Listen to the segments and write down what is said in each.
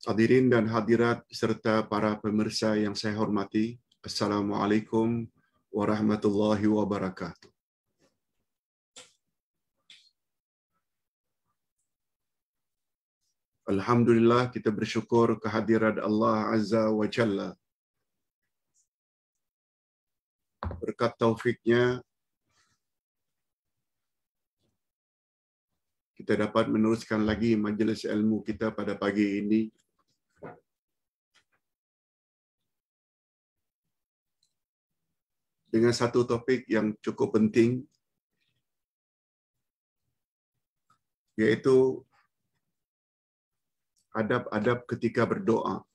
Hadirin dan hadirat serta para pemirsa yang saya hormati, Assalamualaikum warahmatullahi wabarakatuh. Alhamdulillah kita bersyukur kehadiran Allah Azza wa Jalla. Berkat taufiknya, kita dapat meneruskan lagi majelis ilmu kita pada pagi ini dengan satu topik yang cukup penting yaitu adab-adab ketika berdoa.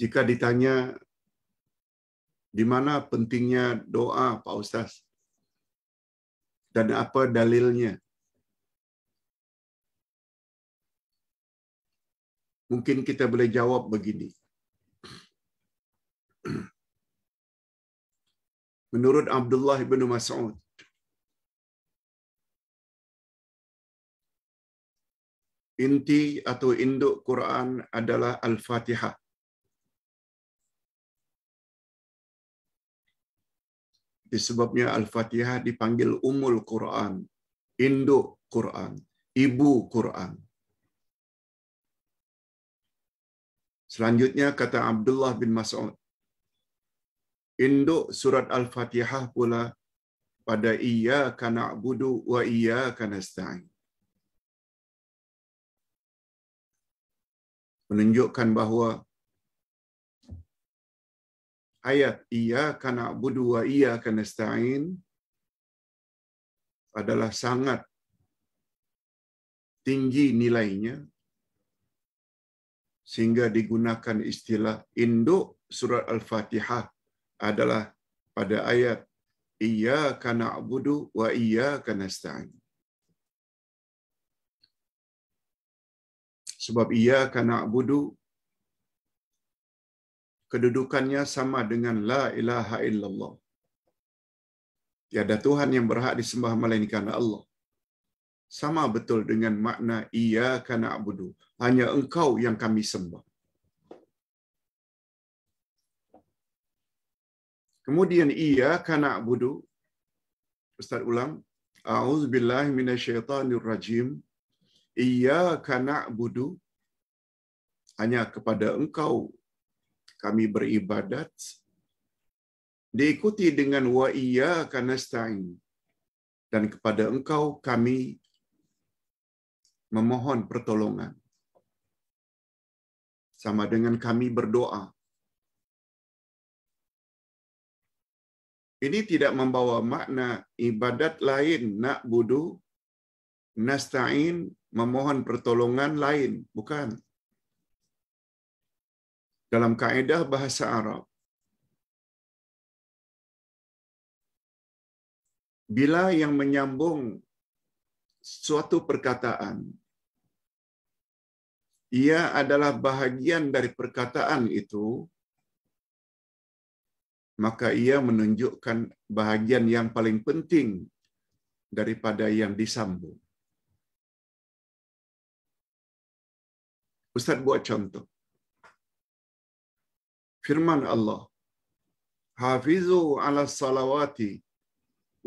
Jika ditanya di mana pentingnya doa Pak Ustaz dan apa dalilnya? Mungkin kita boleh jawab begini. Menurut Abdullah bin Mas'ud, inti atau induk Quran adalah Al-Fatihah. Disebabnya Al-Fatihah dipanggil umul Quran, induk Quran, ibu Quran. Selanjutnya kata Abdullah bin Mas'ud, induk surat Al-Fatihah pula pada iya kana budu wa iya kana stain. Menunjukkan bahwa ayat iya kana budu wa iya kana stain adalah sangat tinggi nilainya sehingga digunakan istilah induk surat Al-Fatihah adalah pada ayat iyyaka na'budu wa iyyaka nasta'in. Sebab iyyaka na'budu kedudukannya sama dengan la ilaha illallah. Tiada Tuhan yang berhak disembah melainkan Allah. Sama betul dengan makna iyyaka na'budu hanya engkau yang kami sembah. Kemudian ia kana budu. Ustaz ulang. A'udzubillahi minasyaitonirrajim. Ia kana budu. Hanya kepada engkau kami beribadat. Diikuti dengan wa iya kanasta'in. Dan kepada engkau kami memohon pertolongan sama dengan kami berdoa. Ini tidak membawa makna ibadat lain, nak budu, nasta'in, memohon pertolongan lain. Bukan. Dalam kaedah bahasa Arab, bila yang menyambung suatu perkataan ia adalah bahagian dari perkataan itu, maka ia menunjukkan bahagian yang paling penting daripada yang disambung. Ustaz buat contoh. Firman Allah, Hafizu ala salawati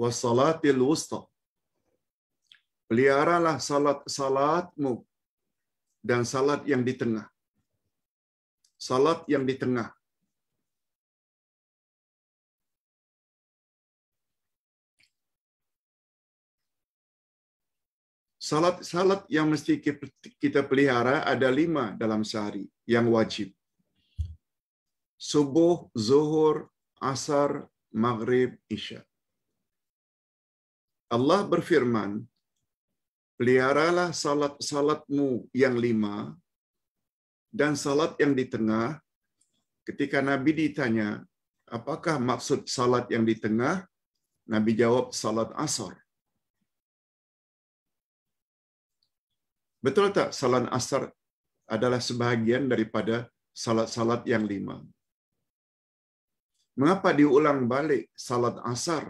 wa salatil wusta. Peliharalah salat-salatmu dan salat yang di tengah. Salat yang di tengah. Salat-salat yang mesti kita pelihara ada lima dalam sehari yang wajib. Subuh, zuhur, asar, maghrib, isya. Allah berfirman, peliharalah salat-salatmu yang lima dan salat yang di tengah. Ketika Nabi ditanya, apakah maksud salat yang di tengah? Nabi jawab, salat asar. Betul tak salat asar adalah sebahagian daripada salat-salat yang lima? Mengapa diulang balik salat asar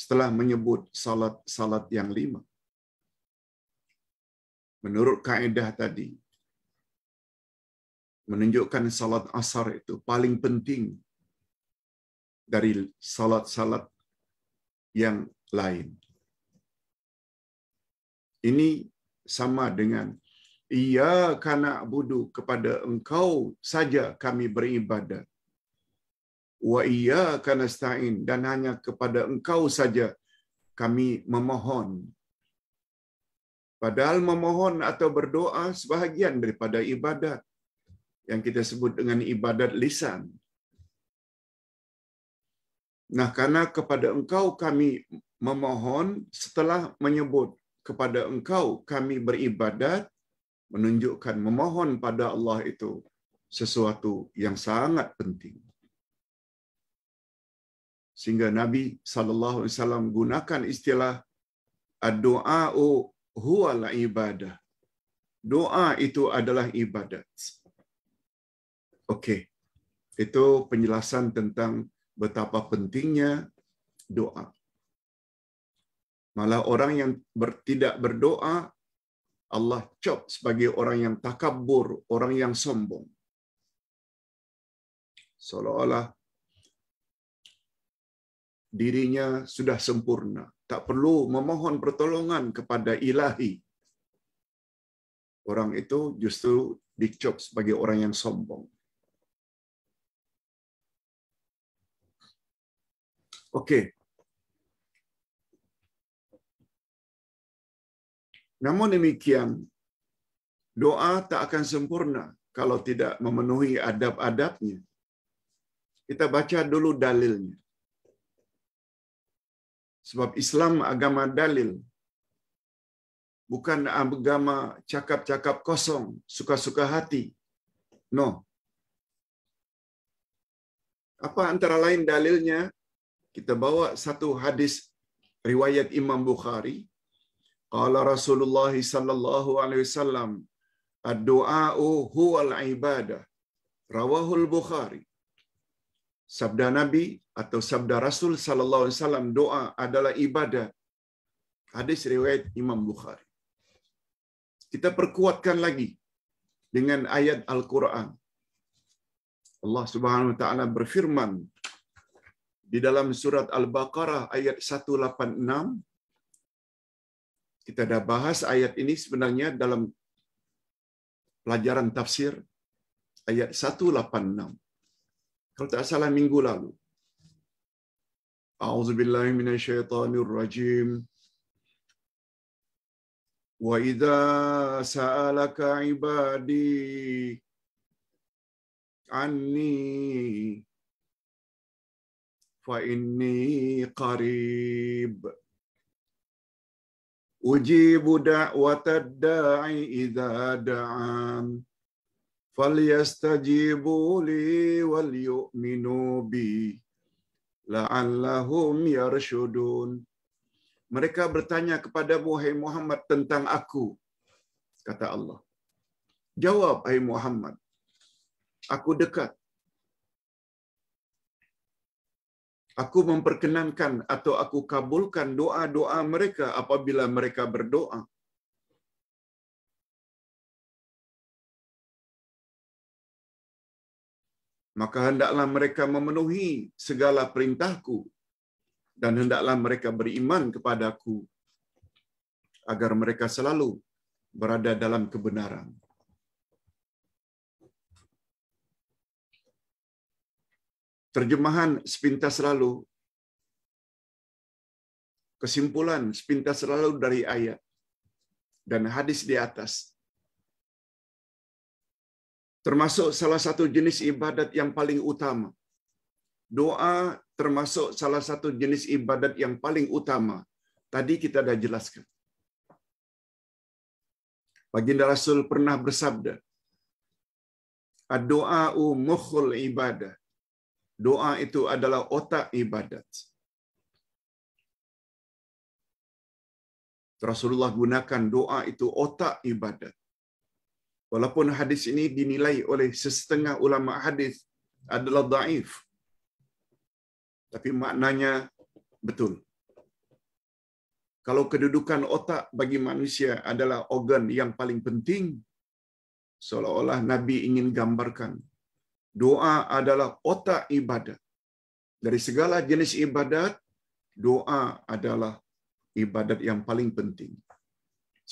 setelah menyebut salat-salat yang lima? menurut kaidah tadi, menunjukkan salat asar itu paling penting dari salat-salat yang lain. Ini sama dengan ia karena budu kepada engkau saja kami beribadah. Wa ia karena stain dan hanya kepada engkau saja kami memohon Padahal memohon atau berdoa sebahagian daripada ibadat yang kita sebut dengan ibadat lisan. Nah, karena kepada engkau kami memohon setelah menyebut kepada engkau kami beribadat, menunjukkan memohon pada Allah itu sesuatu yang sangat penting. Sehingga Nabi saw gunakan istilah doa huwal ibadah. Doa itu adalah ibadat. Oke. Itu penjelasan tentang betapa pentingnya doa. Malah orang yang ber, tidak berdoa, Allah cop sebagai orang yang takabur, orang yang sombong. Seolah-olah dirinya sudah sempurna, tak perlu memohon pertolongan kepada ilahi. Orang itu justru dicop sebagai orang yang sombong. Oke. Namun demikian, doa tak akan sempurna kalau tidak memenuhi adab-adabnya. Kita baca dulu dalilnya. Sebab Islam agama dalil. Bukan agama cakap-cakap kosong, suka-suka hati. No. Apa antara lain dalilnya? Kita bawa satu hadis riwayat Imam Bukhari. Qala Rasulullah sallallahu alaihi wasallam, "Ad-du'a'u huwal ibadah." Rawahul Bukhari. Sabda Nabi atau sabda Rasul sallallahu alaihi wasallam doa adalah ibadah. Hadis riwayat Imam Bukhari. Kita perkuatkan lagi dengan ayat Al-Qur'an. Allah Subhanahu wa taala berfirman di dalam surat Al-Baqarah ayat 186 kita dah bahas ayat ini sebenarnya dalam pelajaran tafsir ayat 186. Kalau tak salah minggu lalu. أعوذ بالله من الشيطان الرجيم وإذا سألك عبادي عني فإني قريب أجيب دعوة الداعي إذا دعان فليستجيبوا لي وليؤمنوا بي la'allahum yarshudun. Mereka bertanya kepada Muhammad Muhammad tentang aku. Kata Allah. Jawab ai Muhammad. Aku dekat. Aku memperkenankan atau aku kabulkan doa-doa mereka apabila mereka berdoa. maka hendaklah mereka memenuhi segala perintahku dan hendaklah mereka beriman kepadaku agar mereka selalu berada dalam kebenaran. Terjemahan sepintas lalu, kesimpulan sepintas lalu dari ayat dan hadis di atas termasuk salah satu jenis ibadat yang paling utama. Doa termasuk salah satu jenis ibadat yang paling utama. Tadi kita dah jelaskan. Baginda Rasul pernah bersabda, doa u mukhul ibadah. Doa itu adalah otak ibadat. Rasulullah gunakan doa itu otak ibadat. Walaupun hadis ini dinilai oleh sesetengah ulama hadis adalah daif. Tapi maknanya betul. Kalau kedudukan otak bagi manusia adalah organ yang paling penting, seolah-olah Nabi ingin gambarkan. Doa adalah otak ibadat. Dari segala jenis ibadat, doa adalah ibadat yang paling penting.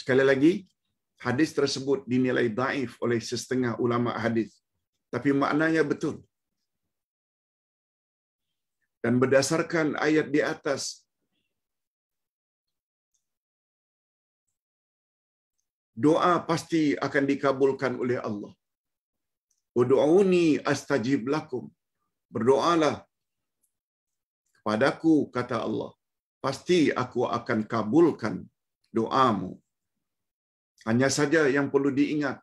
Sekali lagi, Hadis tersebut dinilai daif oleh setengah ulama hadis. Tapi maknanya betul. Dan berdasarkan ayat di atas, doa pasti akan dikabulkan oleh Allah. Udu'uni astajib lakum. Berdoalah kepadaku, kata Allah. Pasti aku akan kabulkan doamu. Hanya saja yang perlu diingat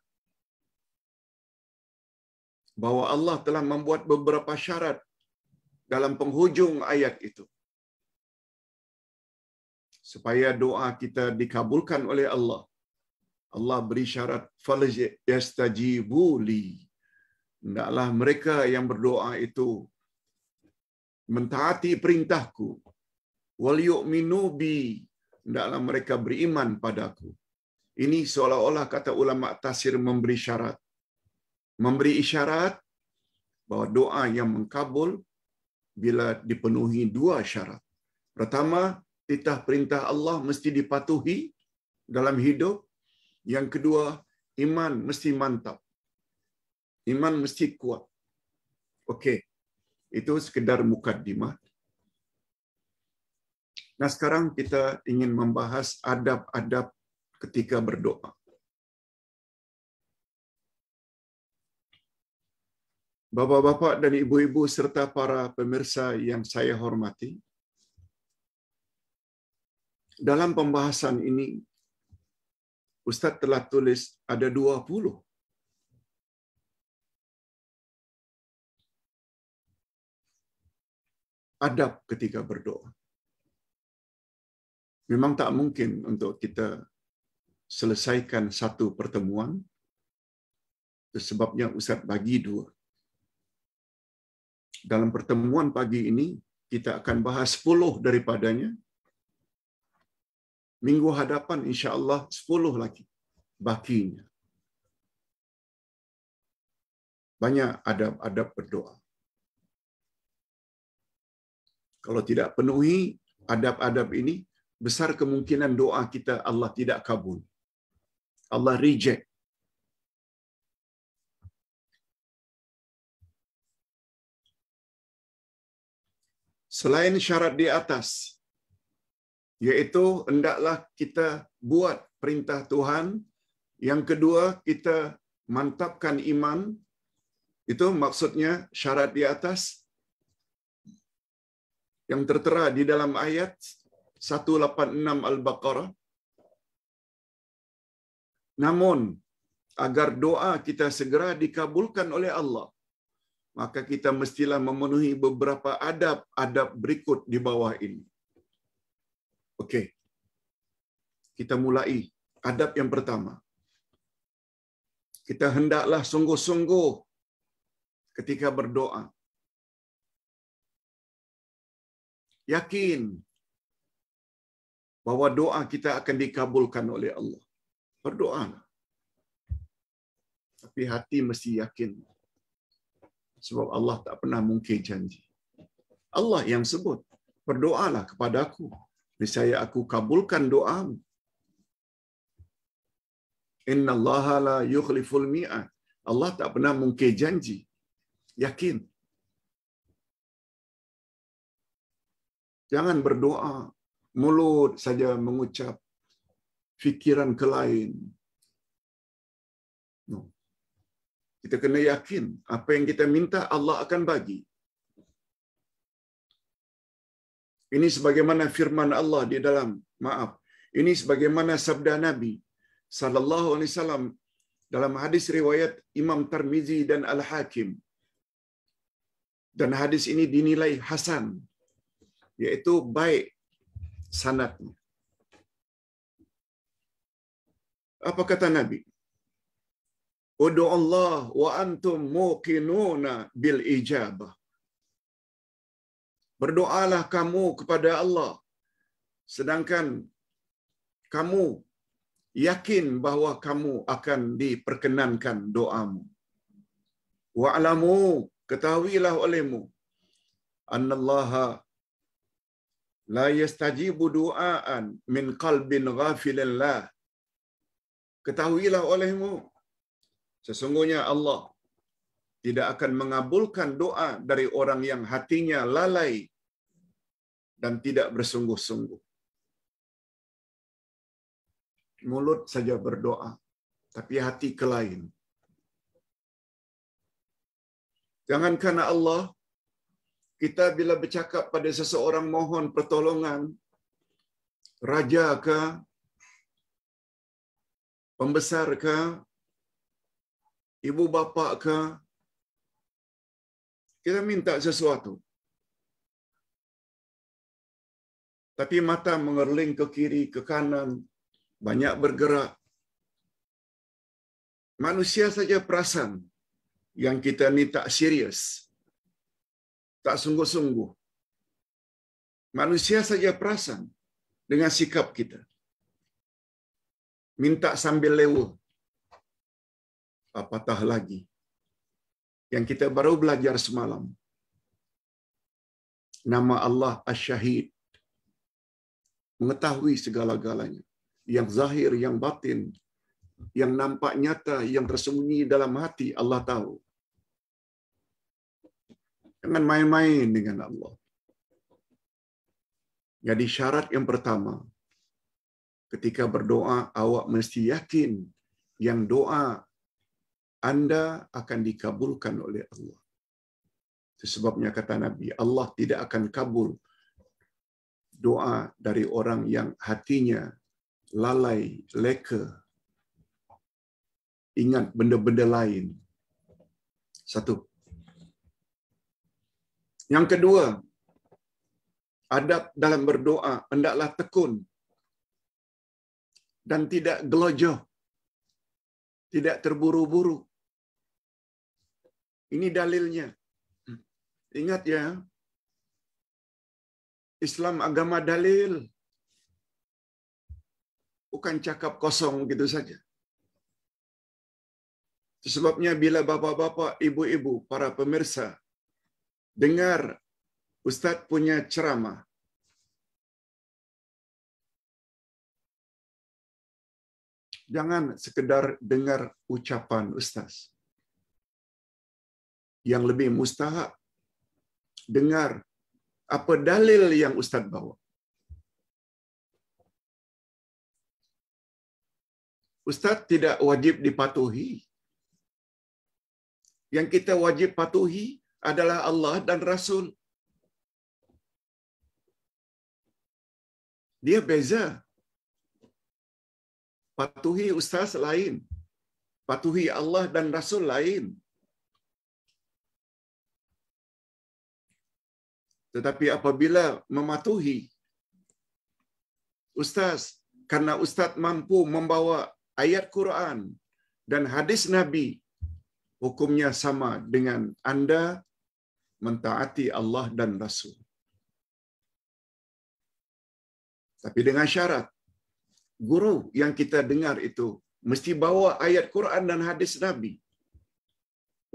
bahwa Allah telah membuat beberapa syarat dalam penghujung ayat itu supaya doa kita dikabulkan oleh Allah. Allah beri syarat fal yastajibu li. Hendaklah mereka yang berdoa itu mentaati perintahku. Wal yu'minu bi. Hendaklah mereka beriman padaku. Ini seolah-olah kata ulama tasir memberi syarat. Memberi isyarat bahwa doa yang mengkabul bila dipenuhi dua syarat. Pertama, titah perintah Allah mesti dipatuhi dalam hidup. Yang kedua, iman mesti mantap. Iman mesti kuat. Okey. Itu sekedar mukaddimah. Nah sekarang kita ingin membahas adab-adab ketika berdoa. Bapak-bapak dan ibu-ibu serta para pemirsa yang saya hormati, dalam pembahasan ini Ustadz telah tulis ada 20 adab ketika berdoa. Memang tak mungkin untuk kita selesaikan satu pertemuan, sebabnya Ustadz bagi dua. Dalam pertemuan pagi ini, kita akan bahas 10 daripadanya. Minggu hadapan insya Allah 10 lagi bakinya. Banyak adab-adab berdoa. Kalau tidak penuhi adab-adab ini, besar kemungkinan doa kita Allah tidak kabul. Allah reject. Selain syarat di atas, yaitu hendaklah kita buat perintah Tuhan. Yang kedua, kita mantapkan iman. Itu maksudnya syarat di atas yang tertera di dalam ayat 186 Al-Baqarah namun, agar doa kita segera dikabulkan oleh Allah, maka kita mestilah memenuhi beberapa adab-adab berikut di bawah ini. Oke, Kita mulai adab yang pertama. Kita hendaklah sungguh-sungguh ketika berdoa. Yakin bahwa doa kita akan dikabulkan oleh Allah. Berdoa. Tapi hati mesti yakin. Sebab Allah tak pernah mungkin janji. Allah yang sebut, berdoalah kepadaku. Misalnya aku kabulkan doamu. Inna Allah la yukhliful mi'at. Allah tak pernah mungkin janji. Yakin. Jangan berdoa, mulut saja mengucap, fikiran ke lain. No. Kita kena yakin apa yang kita minta Allah akan bagi. Ini sebagaimana firman Allah di dalam maaf. Ini sebagaimana sabda Nabi sallallahu alaihi wasallam dalam hadis riwayat Imam Tirmizi dan Al-Hakim. Dan hadis ini dinilai hasan yaitu baik sanadnya. Apa kata Nabi? Udu Allah wa antum muqinuna bil ijabah. Berdoalah kamu kepada Allah sedangkan kamu yakin bahawa kamu akan diperkenankan doamu. Wa alamu ketahuilah olehmu annallaha la yastajibu du'aan min qalbin ghafilillah Ketahuilah olehmu, sesungguhnya Allah tidak akan mengabulkan doa dari orang yang hatinya lalai dan tidak bersungguh-sungguh. Mulut saja berdoa, tapi hati kelain. Jangan karena Allah, kita bila bercakap pada seseorang mohon pertolongan, raja ke, pembesar ke, ibu bapa ke, kita minta sesuatu. Tapi mata mengerling ke kiri, ke kanan, banyak bergerak. Manusia saja perasaan yang kita ni tak serius, tak sungguh-sungguh. Manusia saja perasaan dengan sikap kita minta sambil apa Apatah lagi yang kita baru belajar semalam. Nama Allah Asyahid. Mengetahui segala-galanya. Yang zahir, yang batin, yang nampak nyata, yang tersembunyi dalam hati, Allah tahu. Jangan main-main dengan Allah. Jadi syarat yang pertama, ketika berdoa awak mesti yakin yang doa Anda akan dikabulkan oleh Allah. Sebabnya kata Nabi, Allah tidak akan kabul doa dari orang yang hatinya lalai, leka, ingat benda-benda lain. Satu. Yang kedua, adab dalam berdoa hendaklah tekun dan tidak gelojo, tidak terburu-buru. Ini dalilnya. Ingat ya, Islam agama dalil. Bukan cakap kosong gitu saja. Sebabnya bila bapak-bapak, ibu-ibu, para pemirsa dengar Ustadz punya ceramah, jangan sekedar dengar ucapan ustaz. Yang lebih mustahak, dengar apa dalil yang ustaz bawa. Ustaz tidak wajib dipatuhi. Yang kita wajib patuhi adalah Allah dan Rasul. Dia beza Patuhi ustaz lain. Patuhi Allah dan Rasul lain. Tetapi apabila mematuhi ustaz karena ustaz mampu membawa ayat Quran dan hadis Nabi hukumnya sama dengan anda mentaati Allah dan Rasul. Tapi dengan syarat guru yang kita dengar itu mesti bawa ayat Quran dan hadis Nabi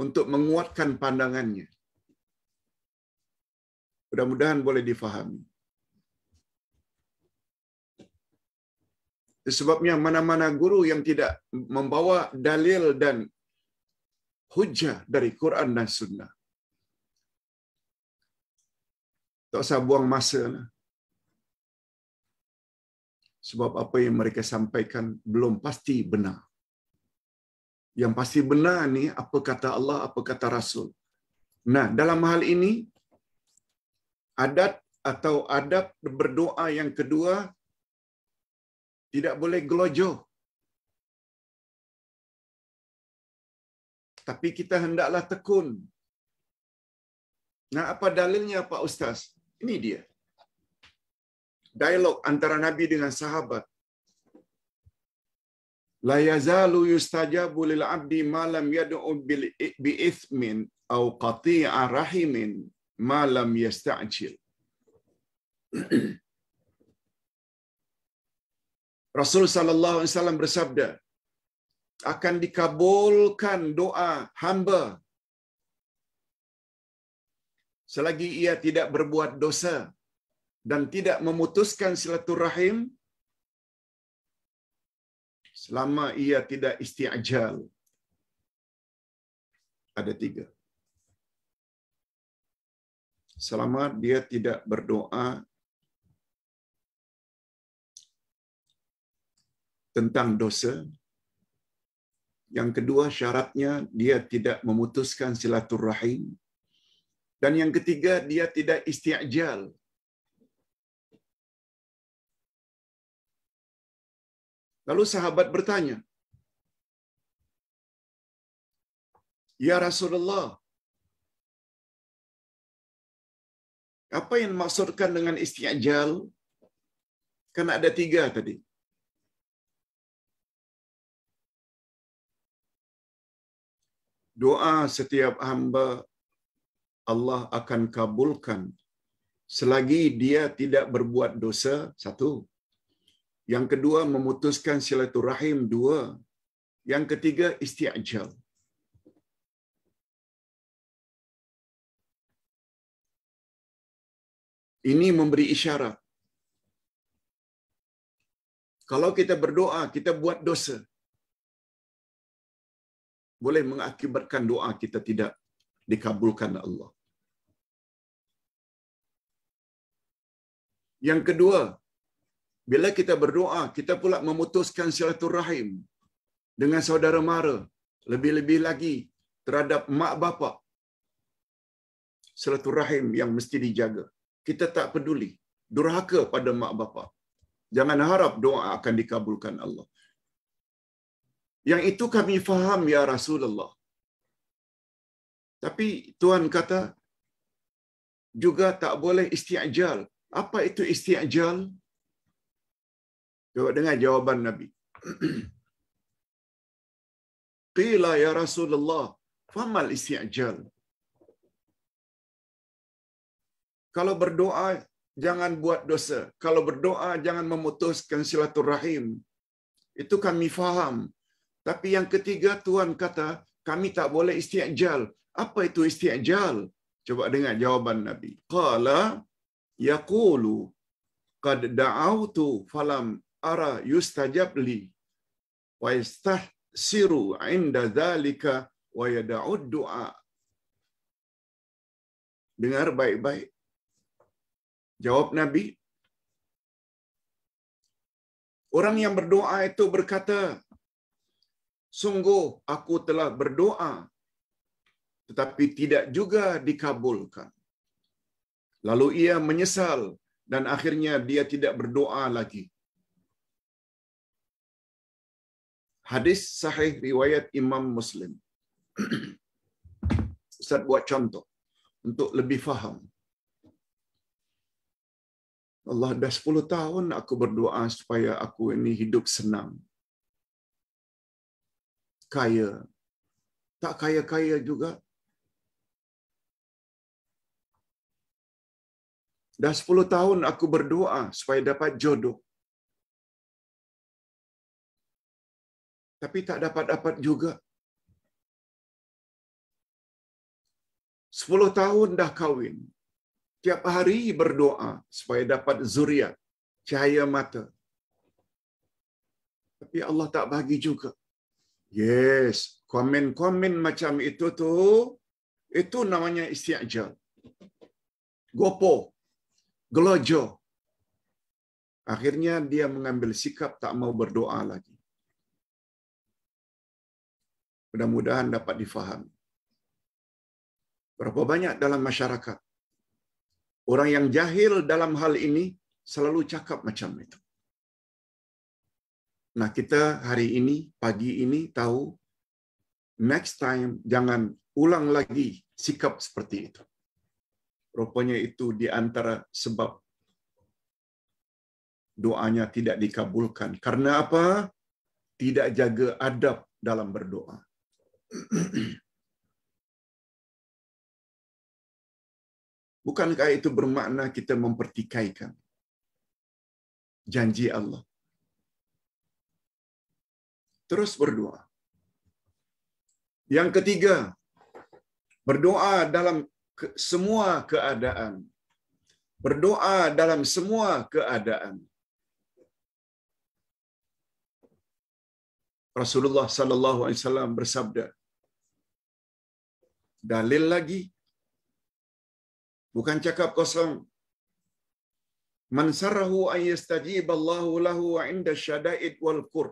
untuk menguatkan pandangannya. Mudah-mudahan boleh difahami. Sebabnya mana-mana guru yang tidak membawa dalil dan hujah dari Quran dan Sunnah. Tak usah buang masa lah. Sebab apa yang mereka sampaikan belum pasti benar. Yang pasti benar ni apa kata Allah, apa kata Rasul. Nah, dalam hal ini adat atau adab berdoa yang kedua tidak boleh gelojo. Tapi kita hendaklah tekun. Nah, apa dalilnya Pak Ustaz? Ini dia dialog antara Nabi dengan sahabat. La yazalu yustajabu lil abdi malam yad'u bil bi'ithmin au qati'a rahimin malam yasta'jil. Rasul sallallahu alaihi wasallam bersabda, akan dikabulkan doa hamba selagi ia tidak berbuat dosa dan tidak memutuskan silaturahim selama ia tidak istiajal. Ada tiga. Selama dia tidak berdoa tentang dosa. Yang kedua syaratnya dia tidak memutuskan silaturahim. Dan yang ketiga dia tidak istiajal Lalu sahabat bertanya, Ya Rasulullah, apa yang maksudkan dengan istiajal? Kan ada tiga tadi. Doa setiap hamba Allah akan kabulkan selagi dia tidak berbuat dosa satu yang kedua memutuskan silaturahim dua. Yang ketiga isti'jal. Ini memberi isyarat. Kalau kita berdoa, kita buat dosa. Boleh mengakibatkan doa kita tidak dikabulkan Allah. Yang kedua, bila kita berdoa, kita pula memutuskan silaturahim dengan saudara mara, lebih-lebih lagi terhadap mak bapa. Silaturahim yang mesti dijaga. Kita tak peduli durhaka pada mak bapa. Jangan harap doa akan dikabulkan Allah. Yang itu kami faham ya Rasulullah. Tapi Tuhan kata juga tak boleh isti'jal. Apa itu isti'jal? Coba dengar jawaban Nabi. Qila ya Rasulullah, famal isti'jal. Kalau berdoa, jangan buat dosa. Kalau berdoa, jangan memutuskan silaturahim. Itu kami faham. Tapi yang ketiga, Tuhan kata, kami tak boleh isti'jal. Apa itu isti'jal? Coba dengar jawaban Nabi. Qala yaqulu qad da'autu falam ara yustajab li wa yastahsiru inda dzalika wa yada'ud du'a. Dengar baik-baik. Jawab Nabi, Orang yang berdoa itu berkata, sungguh aku telah berdoa, tetapi tidak juga dikabulkan. Lalu ia menyesal dan akhirnya dia tidak berdoa lagi. Hadis sahih riwayat Imam Muslim. Ustaz buat contoh untuk lebih faham. Allah dah 10 tahun aku berdoa supaya aku ini hidup senang. Kaya. Tak kaya-kaya juga. Dah 10 tahun aku berdoa supaya dapat jodoh. tapi tak dapat-dapat juga. Sepuluh tahun dah kawin. Tiap hari berdoa supaya dapat zuriat, cahaya mata. Tapi Allah tak bagi juga. Yes, komen-komen macam itu tu, itu namanya istiajar. Gopo, gelojo. Akhirnya dia mengambil sikap tak mau berdoa lagi. Mudah-mudahan dapat difahami. Berapa banyak dalam masyarakat orang yang jahil dalam hal ini selalu cakap macam itu. Nah, kita hari ini, pagi ini tahu next time jangan ulang lagi sikap seperti itu. Rupanya itu di antara sebab doanya tidak dikabulkan. Karena apa? Tidak jaga adab dalam berdoa. Bukankah itu bermakna kita mempertikaikan janji Allah? Terus berdoa. Yang ketiga, berdoa dalam semua keadaan. Berdoa dalam semua keadaan. Rasulullah sallallahu alaihi wasallam bersabda, dalil lagi. Bukan cakap kosong. Man sarahu an yastajib Allahu lahu inda syada'id wal kur.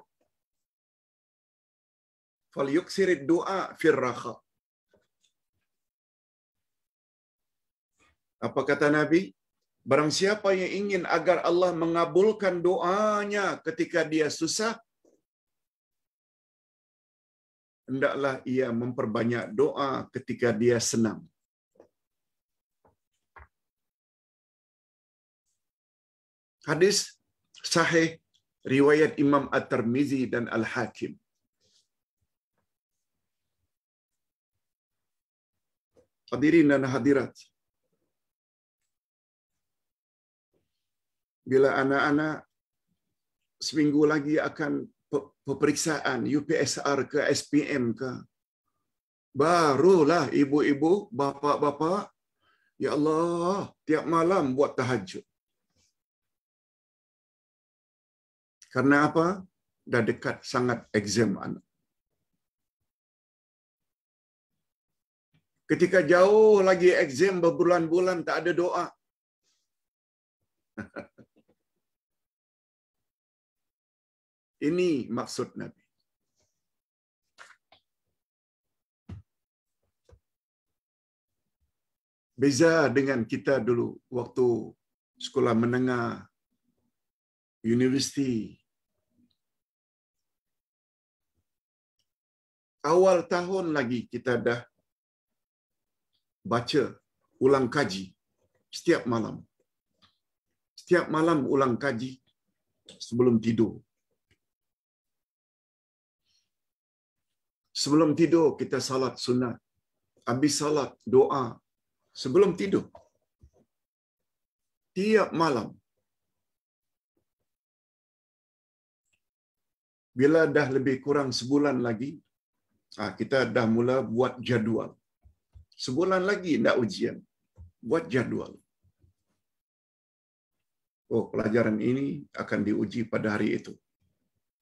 Falyuksirid du'a fir raha. Apa kata Nabi? Barang siapa yang ingin agar Allah mengabulkan doanya ketika dia susah, hendaklah ia memperbanyak doa ketika dia senang. Hadis sahih riwayat Imam At-Tirmizi dan Al-Hakim. Hadirin dan hadirat. Bila anak-anak seminggu lagi akan peperiksaan UPSR ke SPM ke barulah ibu-ibu bapa-bapa ya Allah tiap malam buat tahajud kerana apa dah dekat sangat exam anak ketika jauh lagi exam berbulan-bulan tak ada doa Ini maksud Nabi. Beza dengan kita dulu waktu sekolah menengah, universiti. Awal tahun lagi kita dah baca ulang kaji setiap malam. Setiap malam ulang kaji sebelum tidur. Sebelum tidur kita salat sunat. Habis salat doa sebelum tidur. Tiap malam. Bila dah lebih kurang sebulan lagi, ah, kita dah mula buat jadual. Sebulan lagi nak ujian. Buat jadual. Oh, pelajaran ini akan diuji pada hari itu.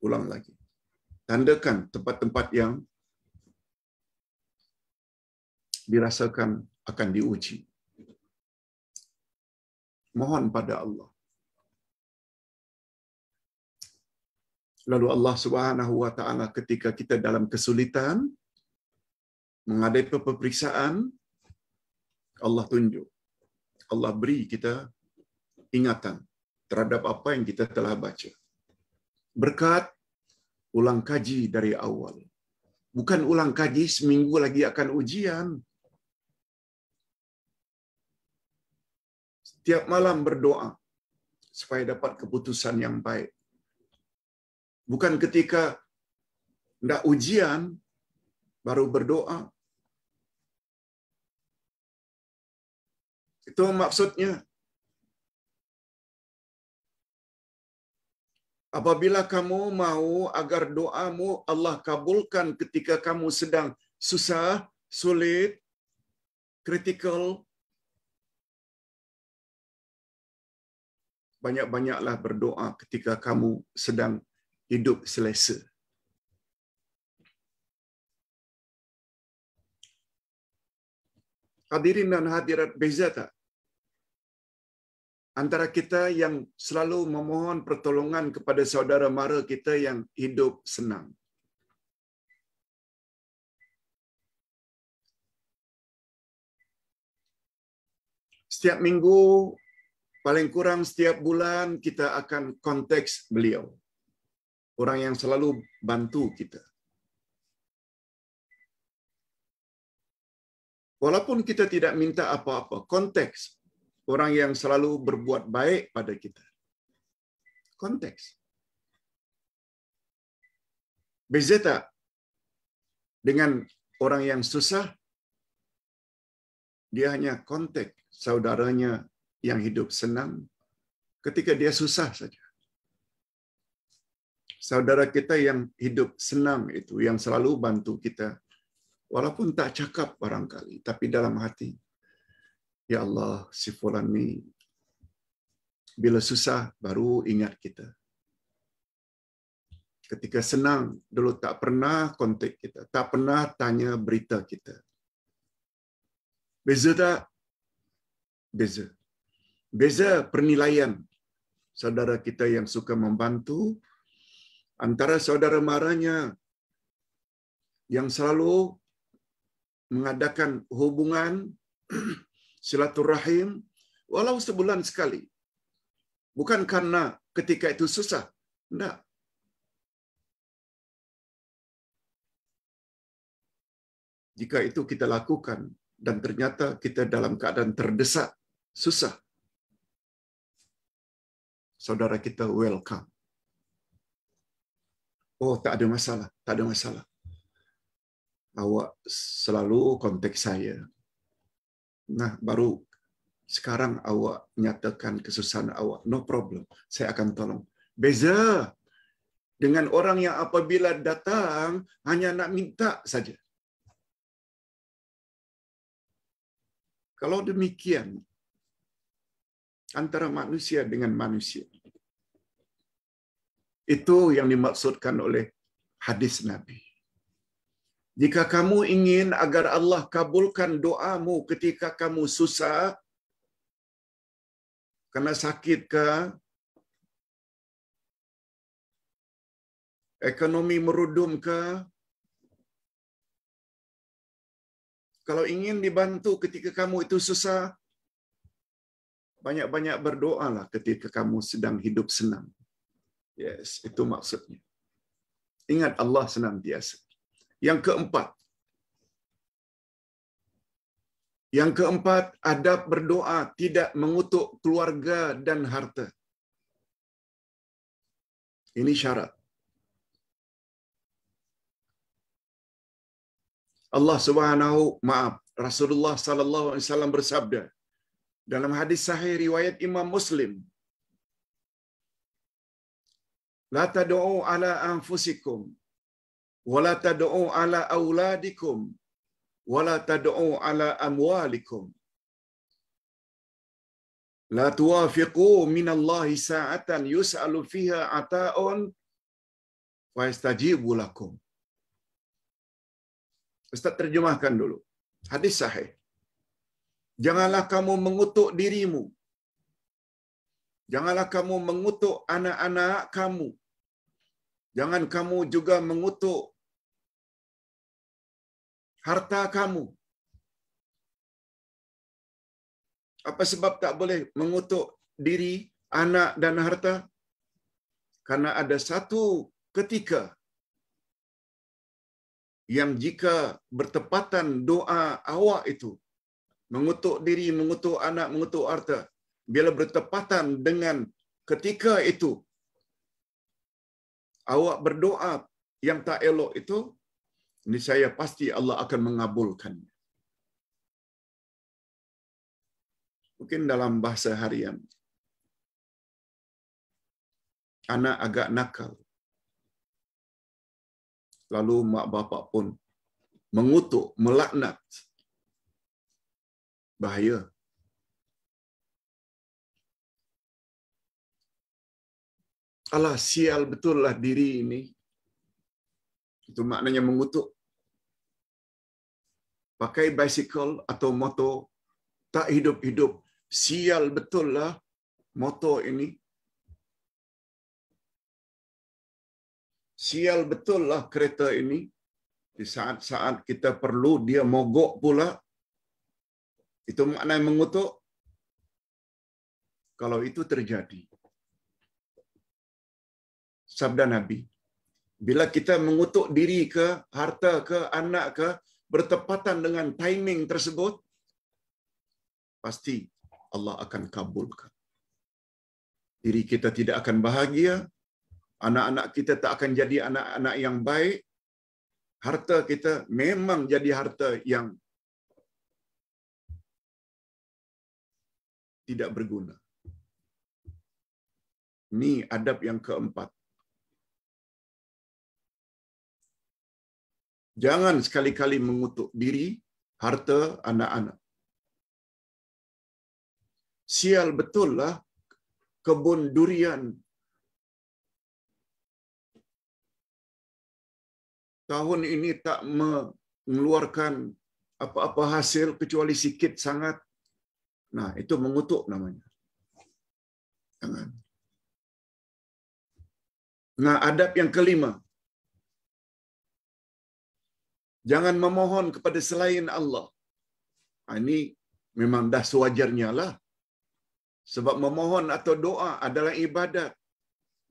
Ulang lagi. Tandakan tempat-tempat yang dirasakan akan diuji. Mohon pada Allah. Lalu Allah Subhanahu wa taala ketika kita dalam kesulitan menghadapi peperiksaan Allah tunjuk. Allah beri kita ingatan terhadap apa yang kita telah baca. Berkat ulang kaji dari awal. Bukan ulang kaji seminggu lagi akan ujian. tiap malam berdoa supaya dapat keputusan yang baik. Bukan ketika tidak ujian baru berdoa. Itu maksudnya. Apabila kamu mau agar doamu Allah kabulkan ketika kamu sedang susah, sulit, kritikal, banyak-banyaklah berdoa ketika kamu sedang hidup selesa. Hadirin dan hadirat beza tak? Antara kita yang selalu memohon pertolongan kepada saudara mara kita yang hidup senang. Setiap minggu Paling kurang setiap bulan kita akan konteks beliau. Orang yang selalu bantu kita. Walaupun kita tidak minta apa-apa, konteks orang yang selalu berbuat baik pada kita. Konteks. Beza tak dengan orang yang susah? Dia hanya konteks saudaranya yang hidup senang ketika dia susah saja. Saudara kita yang hidup senang itu, yang selalu bantu kita, walaupun tak cakap barangkali, tapi dalam hati, Ya Allah, si Fulan ni, bila susah baru ingat kita. Ketika senang, dulu tak pernah kontak kita, tak pernah tanya berita kita. Beza tak? Beza. beza penilaian saudara kita yang suka membantu antara saudara maranya yang selalu mengadakan hubungan silaturahim walau sebulan sekali. Bukan karena ketika itu susah. Tidak. Jika itu kita lakukan dan ternyata kita dalam keadaan terdesak, susah, saudara kita welcome. Oh, tak ada masalah, tak ada masalah. Awak selalu kontak saya. Nah, baru sekarang awak nyatakan kesusahan awak. No problem, saya akan tolong. Beza dengan orang yang apabila datang hanya nak minta saja. Kalau demikian, antara manusia dengan manusia. Itu yang dimaksudkan oleh hadis Nabi. Jika kamu ingin agar Allah kabulkan doamu ketika kamu susah, karena sakit ke, ekonomi merudum ke, kalau ingin dibantu ketika kamu itu susah, banyak-banyak berdoalah ketika kamu sedang hidup senang. Yes, itu maksudnya. Ingat Allah senang senantiasa. Yang keempat. Yang keempat, adab berdoa tidak mengutuk keluarga dan harta. Ini syarat. Allah Subhanahu maaf Rasulullah sallallahu alaihi wasallam bersabda Dalam hadis sahih riwayat Imam Muslim. La tad'u ala anfusikum wa la tad'u ala auladikum wa la tad'u ala amwalikum. La tuwafiqu min Allah sa'atan yus'alu fiha ata'un fa yastajibu lakum. Ustaz terjemahkan dulu. Hadis sahih. Janganlah kamu mengutuk dirimu. Janganlah kamu mengutuk anak-anak kamu. Jangan kamu juga mengutuk harta kamu. Apa sebab tak boleh mengutuk diri, anak dan harta? Karena ada satu ketika yang jika bertepatan doa awak itu mengutuk diri, mengutuk anak, mengutuk harta. Bila bertepatan dengan ketika itu, awak berdoa yang tak elok itu, ini saya pasti Allah akan mengabulkannya. Mungkin dalam bahasa harian, anak agak nakal. Lalu mak bapak pun mengutuk, melaknat bahaya. Allah sial betul lah diri ini. Itu maknanya mengutuk. Pakai bicycle atau motor, tak hidup-hidup. Sial betul lah motor ini. Sial betul lah kereta ini. Di saat-saat kita perlu, dia mogok pula. Itu makna yang mengutuk. Kalau itu terjadi, sabda Nabi, bila kita mengutuk diri ke harta, ke anak, ke bertepatan dengan timing tersebut, pasti Allah akan kabulkan. Diri kita tidak akan bahagia, anak-anak kita tak akan jadi anak-anak yang baik, harta kita memang jadi harta yang tidak berguna. Ini adab yang keempat. Jangan sekali-kali mengutuk diri, harta, anak-anak. Sial betul lah kebun durian. Tahun ini tak mengeluarkan apa-apa hasil kecuali sikit sangat. Nah, itu mengutuk namanya. Jangan. Nah, adab yang kelima. Jangan memohon kepada selain Allah. Ha, ini memang dah sewajarnya lah. Sebab memohon atau doa adalah ibadat.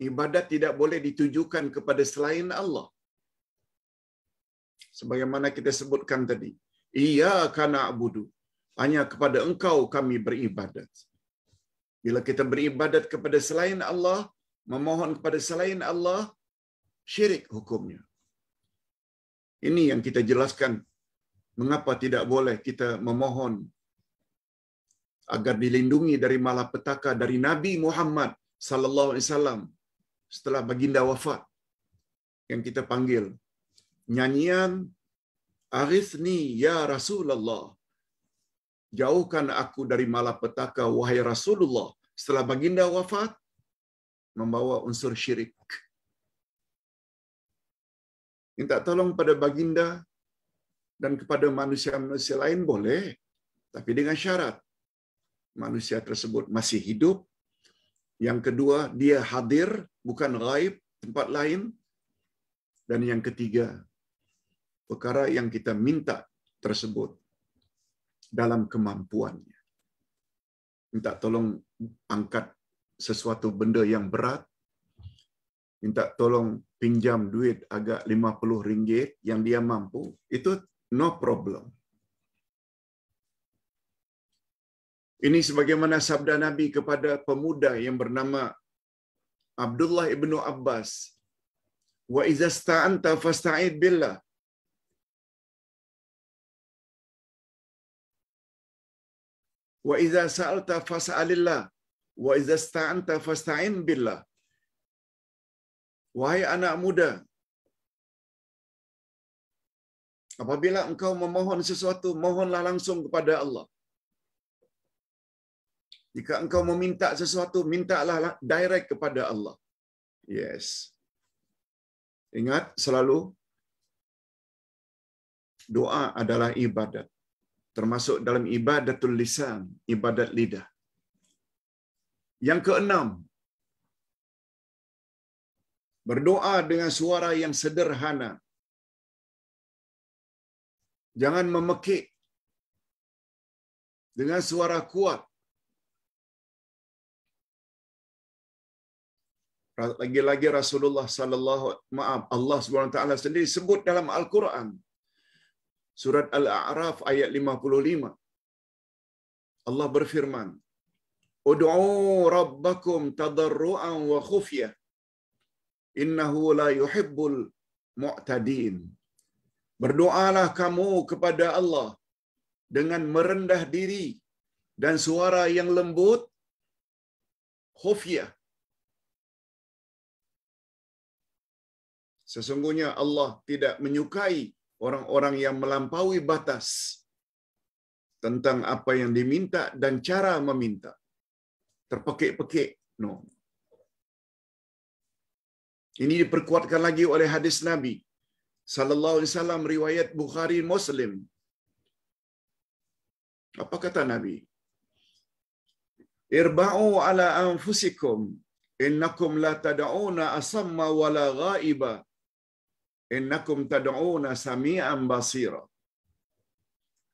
Ibadat tidak boleh ditujukan kepada selain Allah. Sebagaimana kita sebutkan tadi. Iyaka na'budu hanya kepada engkau kami beribadat. Bila kita beribadat kepada selain Allah, memohon kepada selain Allah, syirik hukumnya. Ini yang kita jelaskan mengapa tidak boleh kita memohon agar dilindungi dari malapetaka dari Nabi Muhammad sallallahu alaihi wasallam setelah baginda wafat yang kita panggil nyanyian Arisni ya Rasulullah jauhkan aku dari malapetaka wahai Rasulullah setelah baginda wafat membawa unsur syirik. Minta tolong pada baginda dan kepada manusia-manusia lain boleh, tapi dengan syarat manusia tersebut masih hidup. Yang kedua, dia hadir bukan raib tempat lain. Dan yang ketiga, perkara yang kita minta tersebut dalam kemampuannya. Minta tolong angkat sesuatu benda yang berat, minta tolong pinjam duit agak RM50 yang dia mampu, itu no problem. Ini sebagaimana sabda Nabi kepada pemuda yang bernama Abdullah ibnu Abbas. Wa idza fasta'id billah. Wa idza sa'alta fas'alillah wa idza sta'anta fasta'in billah. Wahai anak muda, apabila engkau memohon sesuatu, mohonlah langsung kepada Allah. Jika engkau meminta sesuatu, mintalah direct kepada Allah. Yes. Ingat selalu doa adalah ibadat termasuk dalam ibadatul lisan, ibadat lidah. Yang keenam, berdoa dengan suara yang sederhana. Jangan memekik dengan suara kuat. Lagi-lagi Rasulullah sallallahu maaf Allah Subhanahu taala sendiri sebut dalam Al-Quran Surat Al-A'raf ayat 55. Allah berfirman, "Ud'u rabbakum tadarru'an wa khufya. Innahu la yuhibbul mu'tadin. Berdoalah kamu kepada Allah dengan merendah diri dan suara yang lembut, khufya. Sesungguhnya Allah tidak menyukai orang-orang yang melampaui batas tentang apa yang diminta dan cara meminta. Terpekik-pekik. No. Ini diperkuatkan lagi oleh hadis Nabi sallallahu alaihi wasallam riwayat Bukhari Muslim. Apa kata Nabi? Irba'u ala anfusikum innakum la tad'una asamma wala ghaiba innakum tad'una sami'an basira.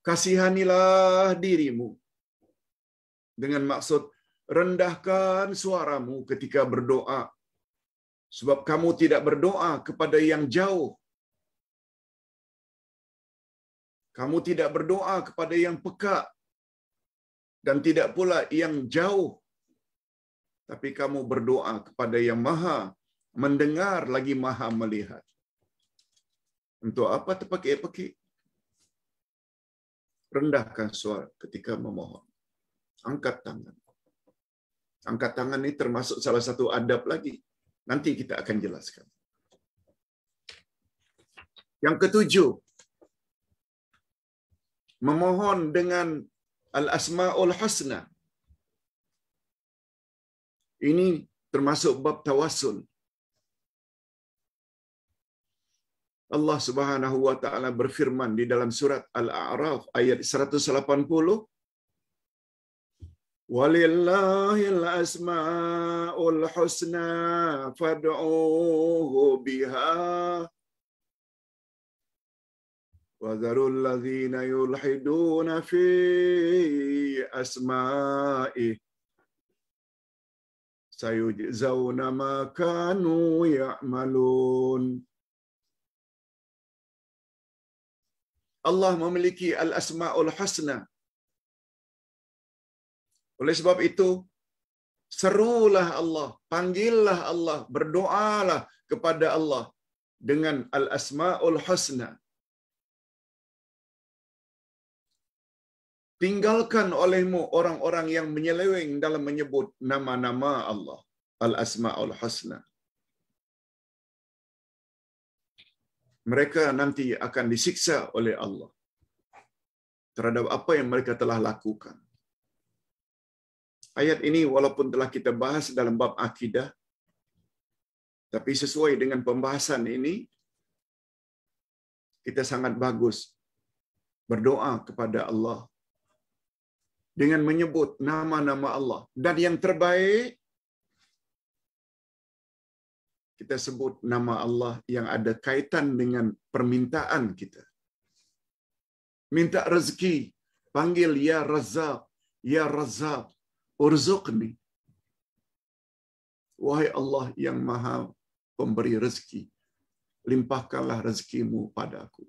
Kasihanilah dirimu. Dengan maksud rendahkan suaramu ketika berdoa. Sebab kamu tidak berdoa kepada yang jauh. Kamu tidak berdoa kepada yang peka dan tidak pula yang jauh. Tapi kamu berdoa kepada yang maha mendengar lagi maha melihat. Untuk apa terpakai-pakai? Rendahkan suara ketika memohon. Angkat tangan. Angkat tangan ini termasuk salah satu adab lagi. Nanti kita akan jelaskan. Yang ketujuh, memohon dengan al-asmaul husna. Ini termasuk bab tawasul. Allah Subhanahu wa taala berfirman di dalam surat Al-A'raf ayat 180 Walillahil asmaul husna fad'uhu biha وذروا الذين fi في أسمائه سيجزون kanu كانوا يعملون Allah memiliki al-asmaul husna. Oleh sebab itu, serulah Allah, panggillah Allah, berdoalah kepada Allah dengan al-asmaul husna. Tinggalkan olehmu orang-orang yang menyeleweng dalam menyebut nama-nama Allah, al-asmaul husna. mereka nanti akan disiksa oleh Allah terhadap apa yang mereka telah lakukan. Ayat ini walaupun telah kita bahas dalam bab akidah, tapi sesuai dengan pembahasan ini, kita sangat bagus berdoa kepada Allah dengan menyebut nama-nama Allah. Dan yang terbaik, kita sebut nama Allah yang ada kaitan dengan permintaan kita. Minta rezeki, panggil ya Razzaq, ya Razzaq, urzuqni. Wahai Allah yang Maha pemberi rezeki, limpahkanlah rezekimu padaku.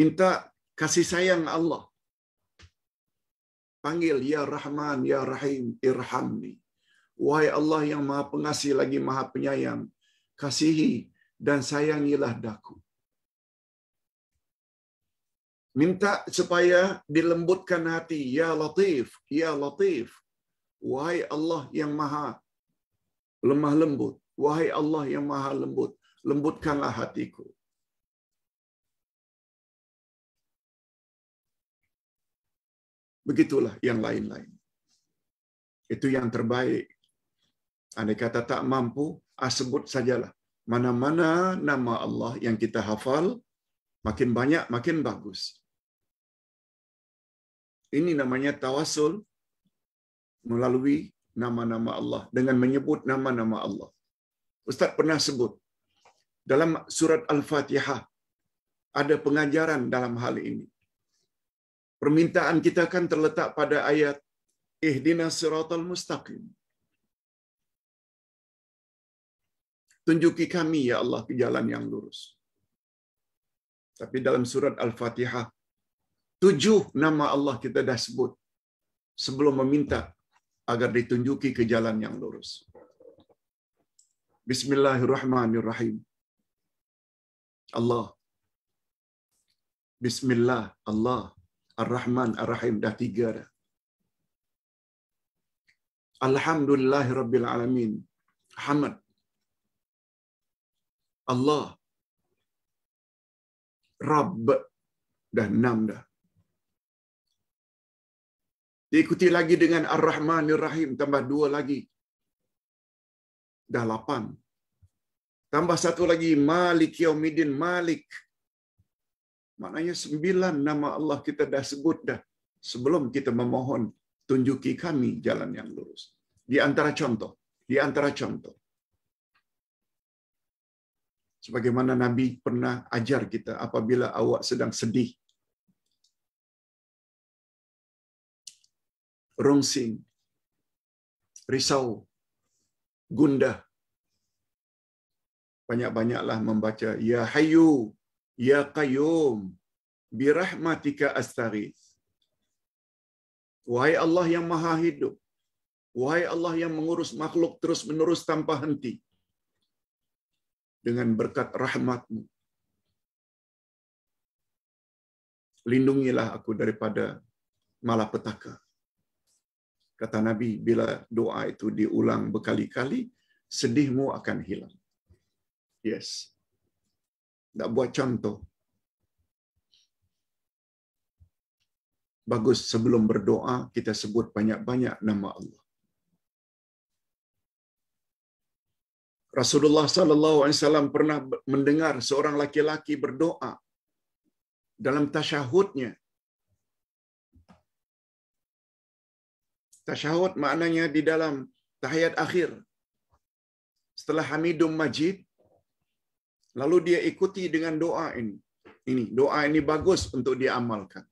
Minta kasih sayang Allah. Panggil ya Rahman, ya Rahim, irhamni Wahai Allah yang maha pengasih lagi maha penyayang, kasihi dan sayangilah daku. Minta supaya dilembutkan hati, Ya Latif, Ya Latif. Wahai Allah yang maha lemah lembut. Wahai Allah yang maha lembut, lembutkanlah hatiku. Begitulah yang lain-lain. Itu yang terbaik Andai kata tak mampu, ah, sebut sajalah. Mana-mana nama Allah yang kita hafal, makin banyak, makin bagus. Ini namanya tawasul melalui nama-nama Allah, dengan menyebut nama-nama Allah. Ustaz pernah sebut, dalam surat Al-Fatihah, ada pengajaran dalam hal ini. Permintaan kita kan terletak pada ayat, Ihdina siratal mustaqim. Tunjuki kami, Ya Allah, ke jalan yang lurus. Tapi dalam surat Al-Fatihah, tujuh nama Allah kita dah sebut sebelum meminta agar ditunjuki ke jalan yang lurus. Bismillahirrahmanirrahim. Allah. Bismillah. Allah. Ar-Rahman, Ar-Rahim. Dah tiga dah. Alhamdulillahirrabbilalamin. Hamad. Allah. Rabb. Dah enam dah. Diikuti lagi dengan ar rahman ar Rahim. Tambah dua lagi. Dah lapan. Tambah satu lagi. Malik Yaumidin Malik. Maknanya sembilan nama Allah kita dah sebut dah. Sebelum kita memohon, tunjuki kami jalan yang lurus. Di antara contoh. Di antara contoh sebagaimana Nabi pernah ajar kita apabila awak sedang sedih, rongsing, risau, gundah, banyak-banyaklah membaca ya Hayu, ya qayyum birahmatika astaghits wahai Allah yang maha hidup wahai Allah yang mengurus makhluk terus-menerus tanpa henti dengan berkat rahmatmu. Lindungilah aku daripada malapetaka. Kata Nabi, bila doa itu diulang berkali-kali, sedihmu akan hilang. Yes. Tak buat contoh. Bagus sebelum berdoa, kita sebut banyak-banyak nama Allah. Rasulullah saw pernah mendengar seorang laki-laki berdoa dalam tasyahudnya. Tasyahud maknanya di dalam tahiyat akhir. Setelah hamidum majid, lalu dia ikuti dengan doa ini. Ini doa ini bagus untuk diamalkan.